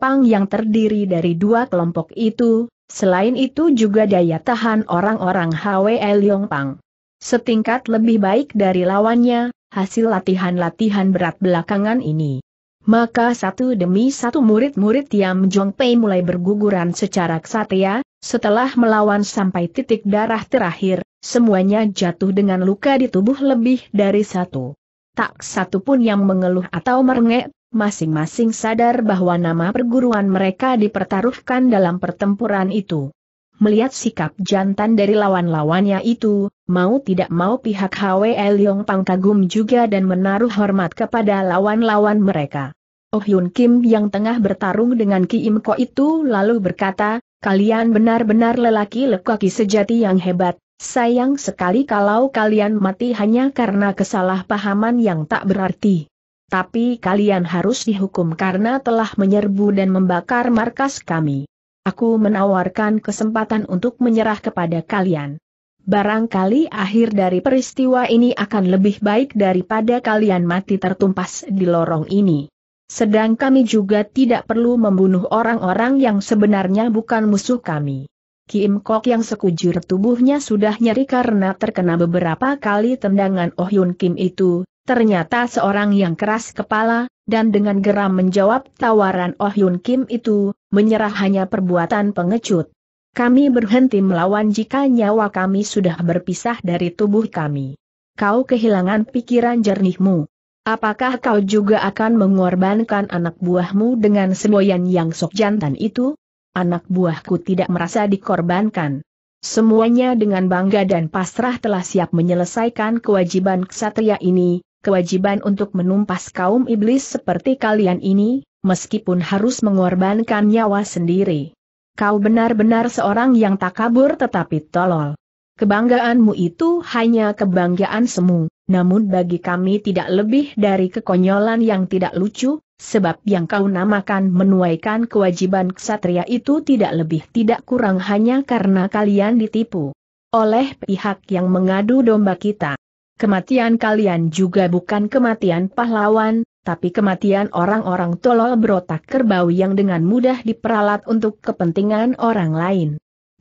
Pang yang terdiri dari dua kelompok itu, selain itu juga daya tahan orang-orang Hwe Pang setingkat lebih baik dari lawannya, hasil latihan-latihan berat belakangan ini. Maka satu demi satu murid-murid Tiam Jong Pei mulai berguguran secara kesatria, setelah melawan sampai titik darah terakhir, semuanya jatuh dengan luka di tubuh lebih dari satu. Tak satu pun yang mengeluh atau merengek, masing-masing sadar bahwa nama perguruan mereka dipertaruhkan dalam pertempuran itu. Melihat sikap jantan dari lawan-lawannya itu, mau tidak mau pihak HWE Yong Pang kagum juga dan menaruh hormat kepada lawan-lawan mereka. Oh Yun Kim yang tengah bertarung dengan Ki Im Ko itu lalu berkata, kalian benar-benar lelaki lekaki sejati yang hebat, sayang sekali kalau kalian mati hanya karena kesalahpahaman yang tak berarti. Tapi kalian harus dihukum karena telah menyerbu dan membakar markas kami. Aku menawarkan kesempatan untuk menyerah kepada kalian. Barangkali akhir dari peristiwa ini akan lebih baik daripada kalian mati tertumpas di lorong ini. Sedang kami juga tidak perlu membunuh orang-orang yang sebenarnya bukan musuh kami. Kim Kok yang sekujur tubuhnya sudah nyeri karena terkena beberapa kali tendangan Oh Yun Kim itu, ternyata seorang yang keras kepala, dan dengan geram menjawab tawaran Oh Yun Kim itu, menyerah hanya perbuatan pengecut. Kami berhenti melawan jika nyawa kami sudah berpisah dari tubuh kami. Kau kehilangan pikiran jernihmu. Apakah kau juga akan mengorbankan anak buahmu dengan semboyan yang sok jantan itu? Anak buahku tidak merasa dikorbankan. Semuanya dengan bangga dan pasrah telah siap menyelesaikan kewajiban ksatria ini, kewajiban untuk menumpas kaum iblis seperti kalian ini, meskipun harus mengorbankan nyawa sendiri. Kau benar-benar seorang yang tak kabur tetapi tolol. Kebanggaanmu itu hanya kebanggaan semu, namun bagi kami tidak lebih dari kekonyolan yang tidak lucu, sebab yang kau namakan menuaikan kewajiban ksatria itu tidak lebih tidak kurang hanya karena kalian ditipu oleh pihak yang mengadu domba kita. Kematian kalian juga bukan kematian pahlawan, tapi kematian orang-orang tolol berotak kerbau yang dengan mudah diperalat untuk kepentingan orang lain.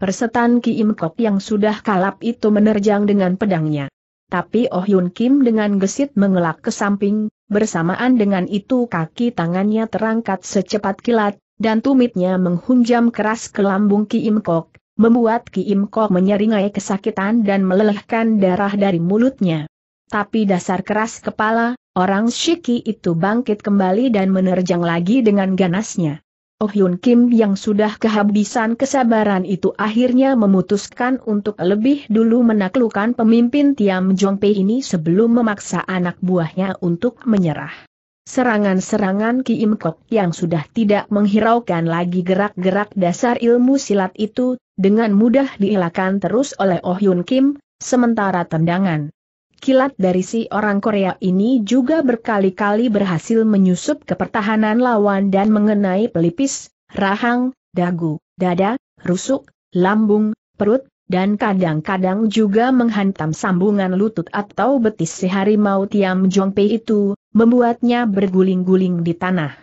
Persetan Ki Im Kok yang sudah kalap itu menerjang dengan pedangnya. Tapi Oh Yun Kim dengan gesit mengelak ke samping, bersamaan dengan itu kaki tangannya terangkat secepat kilat, dan tumitnya menghunjam keras ke lambung Ki Im Kok, membuat Ki Im Kok menyeringai kesakitan dan melelehkan darah dari mulutnya. Tapi dasar keras kepala, Orang Shiki itu bangkit kembali dan menerjang lagi dengan ganasnya. Oh Yun Kim yang sudah kehabisan kesabaran itu akhirnya memutuskan untuk lebih dulu menaklukkan pemimpin Tiam Jong Pei ini sebelum memaksa anak buahnya untuk menyerah. Serangan-serangan Ki Im Kok yang sudah tidak menghiraukan lagi gerak-gerak dasar ilmu silat itu, dengan mudah dielakkan terus oleh Oh Yun Kim, sementara tendangan kilat dari si orang Korea ini juga berkali-kali berhasil menyusup ke pertahanan lawan dan mengenai pelipis, rahang, dagu, dada, rusuk, lambung, perut, dan kadang-kadang juga menghantam sambungan lutut atau betis si harimau Tiam Jongpei itu, membuatnya berguling-guling di tanah.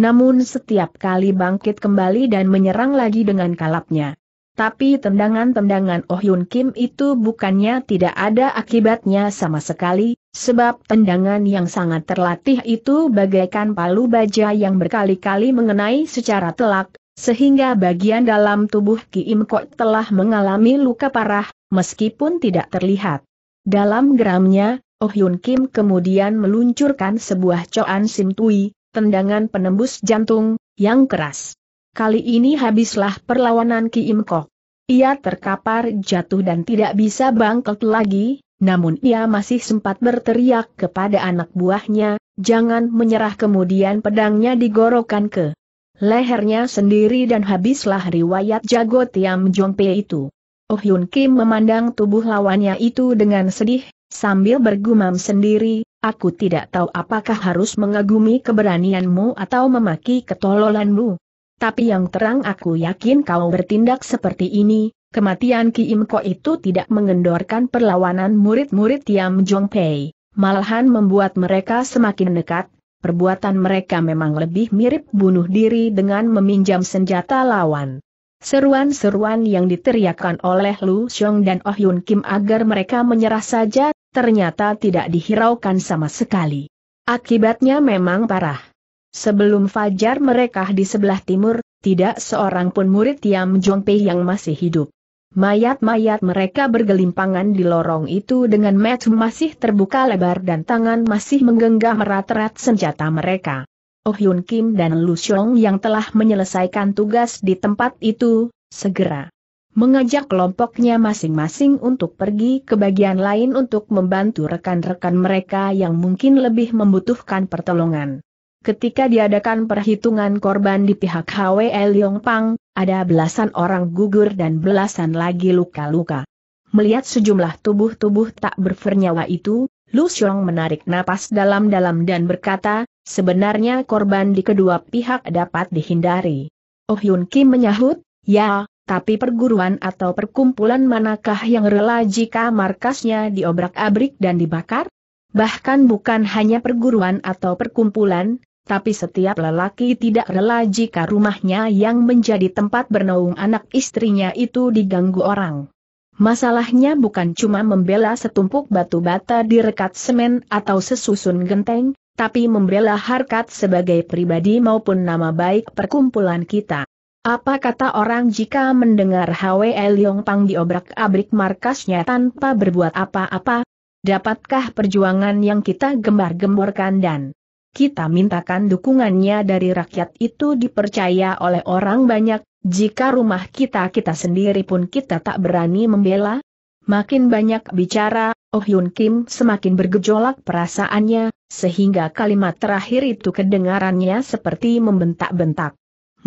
Namun setiap kali bangkit kembali dan menyerang lagi dengan kalapnya. Tapi tendangan-tendangan Oh Yun Kim itu bukannya tidak ada akibatnya sama sekali, sebab tendangan yang sangat terlatih itu bagaikan palu baja yang berkali-kali mengenai secara telak, sehingga bagian dalam tubuh Ki Im Kok telah mengalami luka parah, meskipun tidak terlihat. Dalam geramnya, Oh Yun Kim kemudian meluncurkan sebuah coan simtui, tendangan penembus jantung, yang keras. Kali ini habislah perlawanan Ki Im Kok. Ia terkapar jatuh dan tidak bisa bangkit lagi, namun ia masih sempat berteriak kepada anak buahnya, jangan menyerah kemudian pedangnya digorokan ke lehernya sendiri dan habislah riwayat jago Tiam Jompe itu. Oh Yun Kim memandang tubuh lawannya itu dengan sedih, sambil bergumam sendiri, aku tidak tahu apakah harus mengagumi keberanianmu atau memaki ketololanmu. Tapi yang terang aku yakin kau bertindak seperti ini, kematian Ki Imko itu tidak mengendorkan perlawanan murid-murid Tiam Jong Pei, malahan membuat mereka semakin nekat, perbuatan mereka memang lebih mirip bunuh diri dengan meminjam senjata lawan. Seruan-seruan yang diteriakkan oleh Lu Xiong dan Oh Yun Kim agar mereka menyerah saja, ternyata tidak dihiraukan sama sekali. Akibatnya memang parah. Sebelum fajar mereka di sebelah timur, tidak seorang pun murid Tiam Jongpei yang masih hidup. Mayat-mayat mereka bergelimpangan di lorong itu dengan mata masih terbuka lebar dan tangan masih menggenggam erat-erat senjata mereka. Oh Yun Kim dan Lu Xiong yang telah menyelesaikan tugas di tempat itu, segera mengajak kelompoknya masing-masing untuk pergi ke bagian lain untuk membantu rekan-rekan mereka yang mungkin lebih membutuhkan pertolongan ketika diadakan perhitungan korban di pihak HWE Pang ada belasan orang gugur dan belasan lagi luka-luka. Melihat sejumlah tubuh-tubuh tak bernyawa itu, Lu Xiong menarik napas dalam-dalam dan berkata, sebenarnya korban di kedua pihak dapat dihindari. Oh Yun Kim menyahut, ya, tapi perguruan atau perkumpulan manakah yang rela jika markasnya diobrak-abrik dan dibakar? Bahkan bukan hanya perguruan atau perkumpulan, tapi setiap lelaki tidak rela jika rumahnya yang menjadi tempat bernaung anak istrinya itu diganggu orang. Masalahnya bukan cuma membela setumpuk batu bata di rekat semen atau sesusun genteng, tapi membela harkat sebagai pribadi maupun nama baik perkumpulan kita. Apa kata orang jika mendengar HWL Yong Pang diobrak-abrik markasnya tanpa berbuat apa-apa? Dapatkah perjuangan yang kita gembar-gemborkan dan kita mintakan dukungannya dari rakyat itu dipercaya oleh orang banyak, jika rumah kita kita sendiri pun kita tak berani membela? Makin banyak bicara, Oh Yun Kim semakin bergejolak perasaannya, sehingga kalimat terakhir itu kedengarannya seperti membentak-bentak.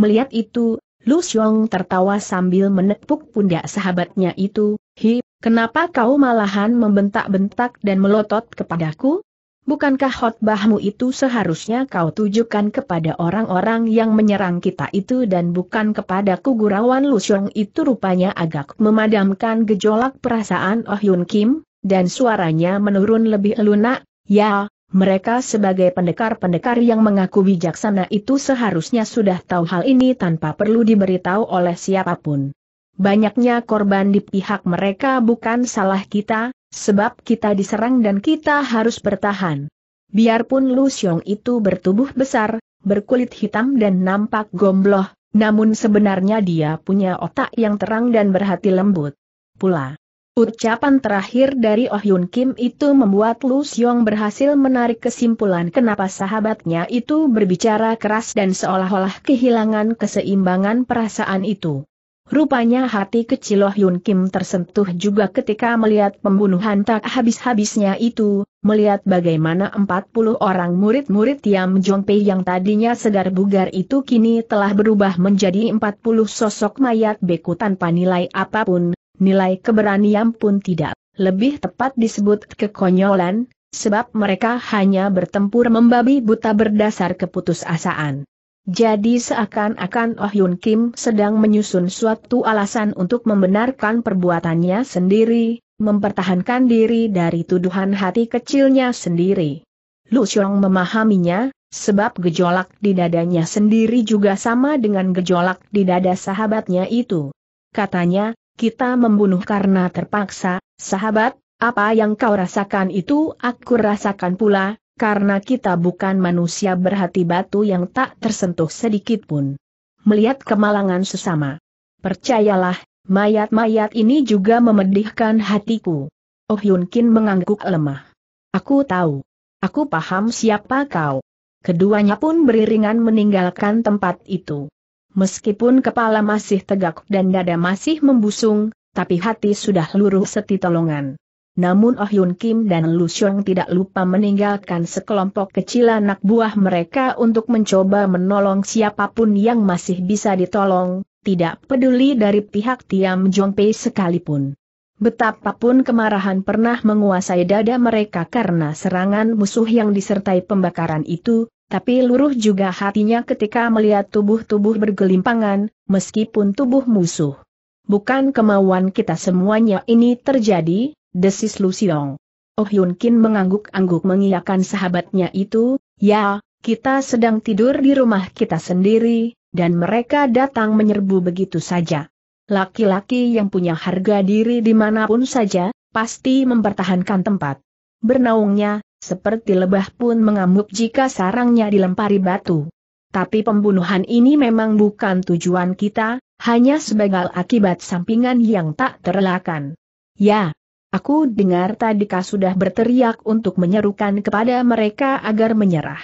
Melihat itu, Lu Xiong tertawa sambil menepuk pundak sahabatnya itu, Hi, kenapa kau malahan membentak-bentak dan melotot kepadaku? Bukankah khotbahmu itu seharusnya kau tujukan kepada orang-orang yang menyerang kita itu dan bukan kepada kugurawan Lusyong itu rupanya agak memadamkan gejolak perasaan Oh Yun Kim, dan suaranya menurun lebih lunak, ya, mereka sebagai pendekar-pendekar yang mengaku bijaksana itu seharusnya sudah tahu hal ini tanpa perlu diberitahu oleh siapapun. Banyaknya korban di pihak mereka bukan salah kita, Sebab kita diserang dan kita harus bertahan. Biarpun Lu Xiong itu bertubuh besar, berkulit hitam dan nampak gombloh, namun sebenarnya dia punya otak yang terang dan berhati lembut. Pula, ucapan terakhir dari Oh Yun Kim itu membuat Lu Xiong berhasil menarik kesimpulan kenapa sahabatnya itu berbicara keras dan seolah-olah kehilangan keseimbangan perasaan itu. Rupanya hati kecil Loh Yun Kim tersentuh juga ketika melihat pembunuhan tak habis-habisnya itu, melihat bagaimana 40 orang murid-murid Tiam Pei yang tadinya segar bugar itu kini telah berubah menjadi 40 sosok mayat beku tanpa nilai apapun, nilai keberanian pun tidak, lebih tepat disebut kekonyolan, sebab mereka hanya bertempur membabi buta berdasar keputusasaan. Jadi seakan-akan Oh Yun Kim sedang menyusun suatu alasan untuk membenarkan perbuatannya sendiri, mempertahankan diri dari tuduhan hati kecilnya sendiri. Lu Xiong memahaminya, sebab gejolak di dadanya sendiri juga sama dengan gejolak di dada sahabatnya itu. Katanya, kita membunuh karena terpaksa, sahabat, apa yang kau rasakan itu aku rasakan pula, karena kita bukan manusia berhati batu yang tak tersentuh sedikit pun. Melihat kemalangan sesama. Percayalah, mayat-mayat ini juga memedihkan hatiku. Oh Yun Kin mengangguk lemah. Aku tahu. Aku paham siapa kau. Keduanya pun beriringan meninggalkan tempat itu. Meskipun kepala masih tegak dan dada masih membusung, tapi hati sudah luruh setitolongan namun Oh Yun Kim dan Lu Xiong tidak lupa meninggalkan sekelompok kecil anak buah mereka untuk mencoba menolong siapapun yang masih bisa ditolong, tidak peduli dari pihak Tiam Jong Pei sekalipun. Betapapun kemarahan pernah menguasai dada mereka karena serangan musuh yang disertai pembakaran itu, tapi luruh juga hatinya ketika melihat tubuh-tubuh bergelimpangan, meskipun tubuh musuh. Bukan kemauan kita semuanya ini terjadi, desis Lusiong. Oh Yun Kin mengangguk-angguk mengiyakan sahabatnya itu, ya, kita sedang tidur di rumah kita sendiri, dan mereka datang menyerbu begitu saja. Laki-laki yang punya harga diri dimanapun saja, pasti mempertahankan tempat. Bernaungnya, seperti lebah pun mengamuk jika sarangnya dilempari batu. Tapi pembunuhan ini memang bukan tujuan kita, hanya sebagai akibat sampingan yang tak terelakkan. Ya, Aku dengar tadi kau sudah berteriak untuk menyerukan kepada mereka agar menyerah.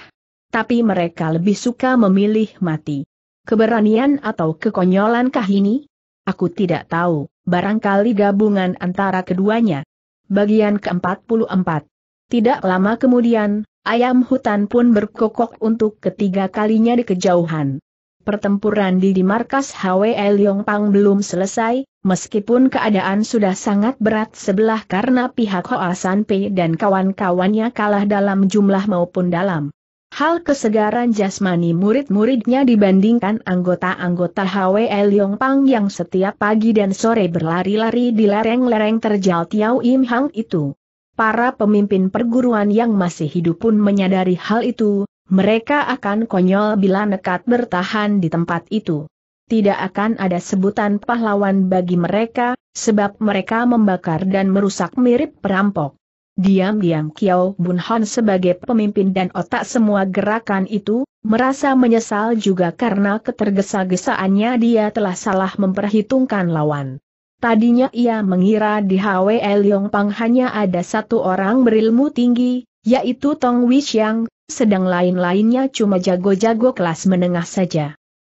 Tapi mereka lebih suka memilih mati. Keberanian atau kekonyolankah ini? Aku tidak tahu, barangkali gabungan antara keduanya. Bagian ke-44 Tidak lama kemudian, ayam hutan pun berkokok untuk ketiga kalinya di kejauhan. Pertempuran di di markas HWL Pang belum selesai, meskipun keadaan sudah sangat berat sebelah karena pihak Hoa San Pei dan kawan-kawannya kalah dalam jumlah maupun dalam. Hal kesegaran jasmani murid-muridnya dibandingkan anggota-anggota HWL Pang yang setiap pagi dan sore berlari-lari di lereng-lereng terjal Tiau Im Hang itu. Para pemimpin perguruan yang masih hidup pun menyadari hal itu, mereka akan konyol bila nekat bertahan di tempat itu. Tidak akan ada sebutan pahlawan bagi mereka, sebab mereka membakar dan merusak mirip perampok. Diam-diam Kiao Bun Hon sebagai pemimpin dan otak semua gerakan itu, merasa menyesal juga karena ketergesa-gesaannya dia telah salah memperhitungkan lawan. Tadinya ia mengira di HWL Yongpang hanya ada satu orang berilmu tinggi, yaitu Tong Yang, sedang lain-lainnya cuma jago-jago kelas menengah saja.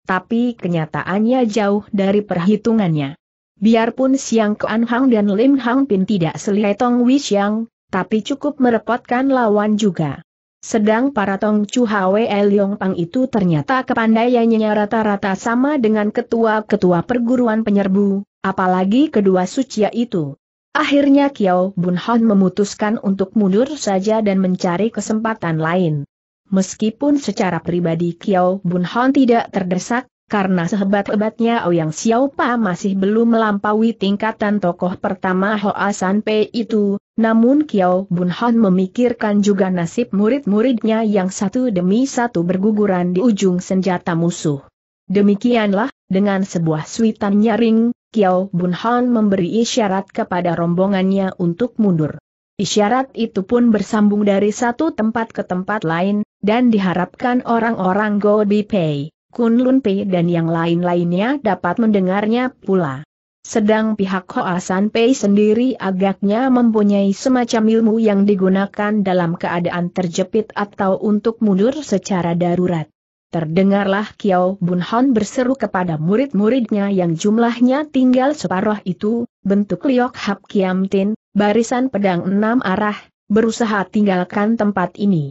Tapi kenyataannya jauh dari perhitungannya. Biarpun Siang Kuan Hang dan Lim Hang Pin tidak Tong Wishang, tapi cukup merepotkan lawan juga. Sedang para Tong Chu Hwe Leong Pang itu ternyata kepandaiannya rata-rata sama dengan ketua-ketua perguruan penyerbu, apalagi kedua sucia itu. Akhirnya Kiao Bun Han memutuskan untuk mundur saja dan mencari kesempatan lain. Meskipun secara pribadi Kiao Bun Hon tidak terdesak, karena sehebat-hebatnya Ouyang Xiaopa masih belum melampaui tingkatan tokoh pertama Hoa San itu, namun Kiao Bun Hon memikirkan juga nasib murid-muridnya yang satu demi satu berguguran di ujung senjata musuh. Demikianlah, dengan sebuah suitan nyaring, Kiao Bun Hon memberi isyarat kepada rombongannya untuk mundur. Isyarat itu pun bersambung dari satu tempat ke tempat lain, dan diharapkan orang-orang Go Bipei, Kun Lun Pei dan yang lain-lainnya dapat mendengarnya pula. Sedang pihak Hoa San Pei sendiri agaknya mempunyai semacam ilmu yang digunakan dalam keadaan terjepit atau untuk mundur secara darurat. Terdengarlah Kiao Bun Hon berseru kepada murid-muridnya yang jumlahnya tinggal separuh itu, bentuk Liok Hap Kiam Tin, barisan pedang enam arah, berusaha tinggalkan tempat ini.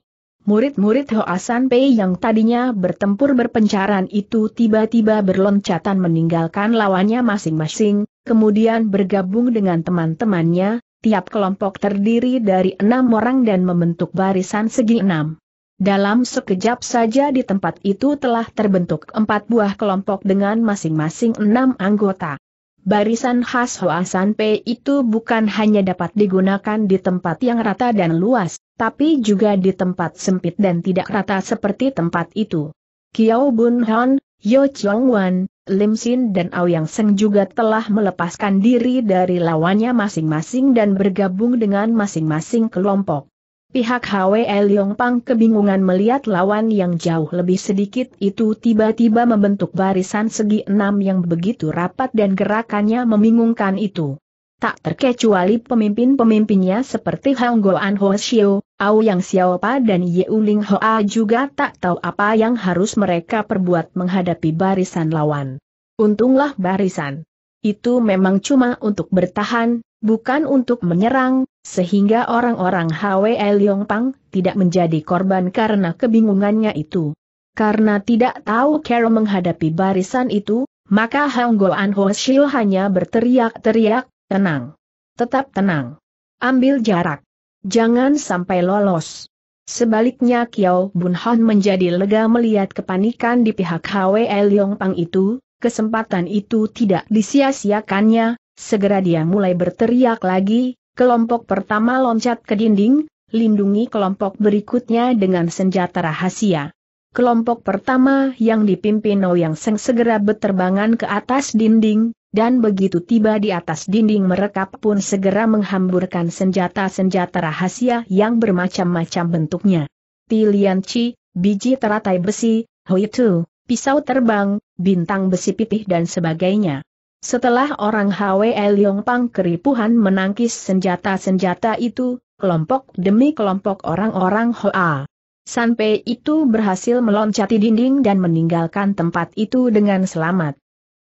Murid-murid Hoasan Pei yang tadinya bertempur berpencaran itu tiba-tiba berloncatan meninggalkan lawannya masing-masing, kemudian bergabung dengan teman-temannya, tiap kelompok terdiri dari enam orang dan membentuk barisan segi enam. Dalam sekejap saja di tempat itu telah terbentuk empat buah kelompok dengan masing-masing enam anggota. Barisan khas Hoasan P itu bukan hanya dapat digunakan di tempat yang rata dan luas, tapi juga di tempat sempit dan tidak rata seperti tempat itu. Kiao Bun Han, Yo Chong Wan, Lim Sin dan Yang Seng juga telah melepaskan diri dari lawannya masing-masing dan bergabung dengan masing-masing kelompok. Pihak Hwe Yong Pang kebingungan melihat lawan yang jauh lebih sedikit itu tiba-tiba membentuk barisan segi enam yang begitu rapat dan gerakannya membingungkan itu. Tak terkecuali pemimpin-pemimpinnya seperti Hang Goan Ho Xiu, Au yang Xiaopa dan Ye Yeuling Hoa juga tak tahu apa yang harus mereka perbuat menghadapi barisan lawan. Untunglah barisan. Itu memang cuma untuk bertahan, bukan untuk menyerang, sehingga orang-orang Hwe Pang tidak menjadi korban karena kebingungannya itu. Karena tidak tahu cara menghadapi barisan itu, maka Hang Goan Ho Shil hanya berteriak-teriak, tenang. Tetap tenang. Ambil jarak. Jangan sampai lolos. Sebaliknya Kiao Bun Han menjadi lega melihat kepanikan di pihak Hwe Leong Pang itu, kesempatan itu tidak disia-siakannya, segera dia mulai berteriak lagi, kelompok pertama loncat ke dinding, lindungi kelompok berikutnya dengan senjata rahasia. Kelompok pertama yang dipimpin Ouyang Seng segera beterbangan ke atas dinding, dan begitu tiba di atas dinding mereka pun segera menghamburkan senjata-senjata rahasia yang bermacam-macam bentuknya. Tilian Chi, biji teratai besi, hui tu, pisau terbang, bintang besi pipih dan sebagainya. Setelah orang Hwe Leong Pang keripuhan menangkis senjata-senjata itu, kelompok demi kelompok orang-orang Hoa. Sanpei itu berhasil meloncati dinding dan meninggalkan tempat itu dengan selamat.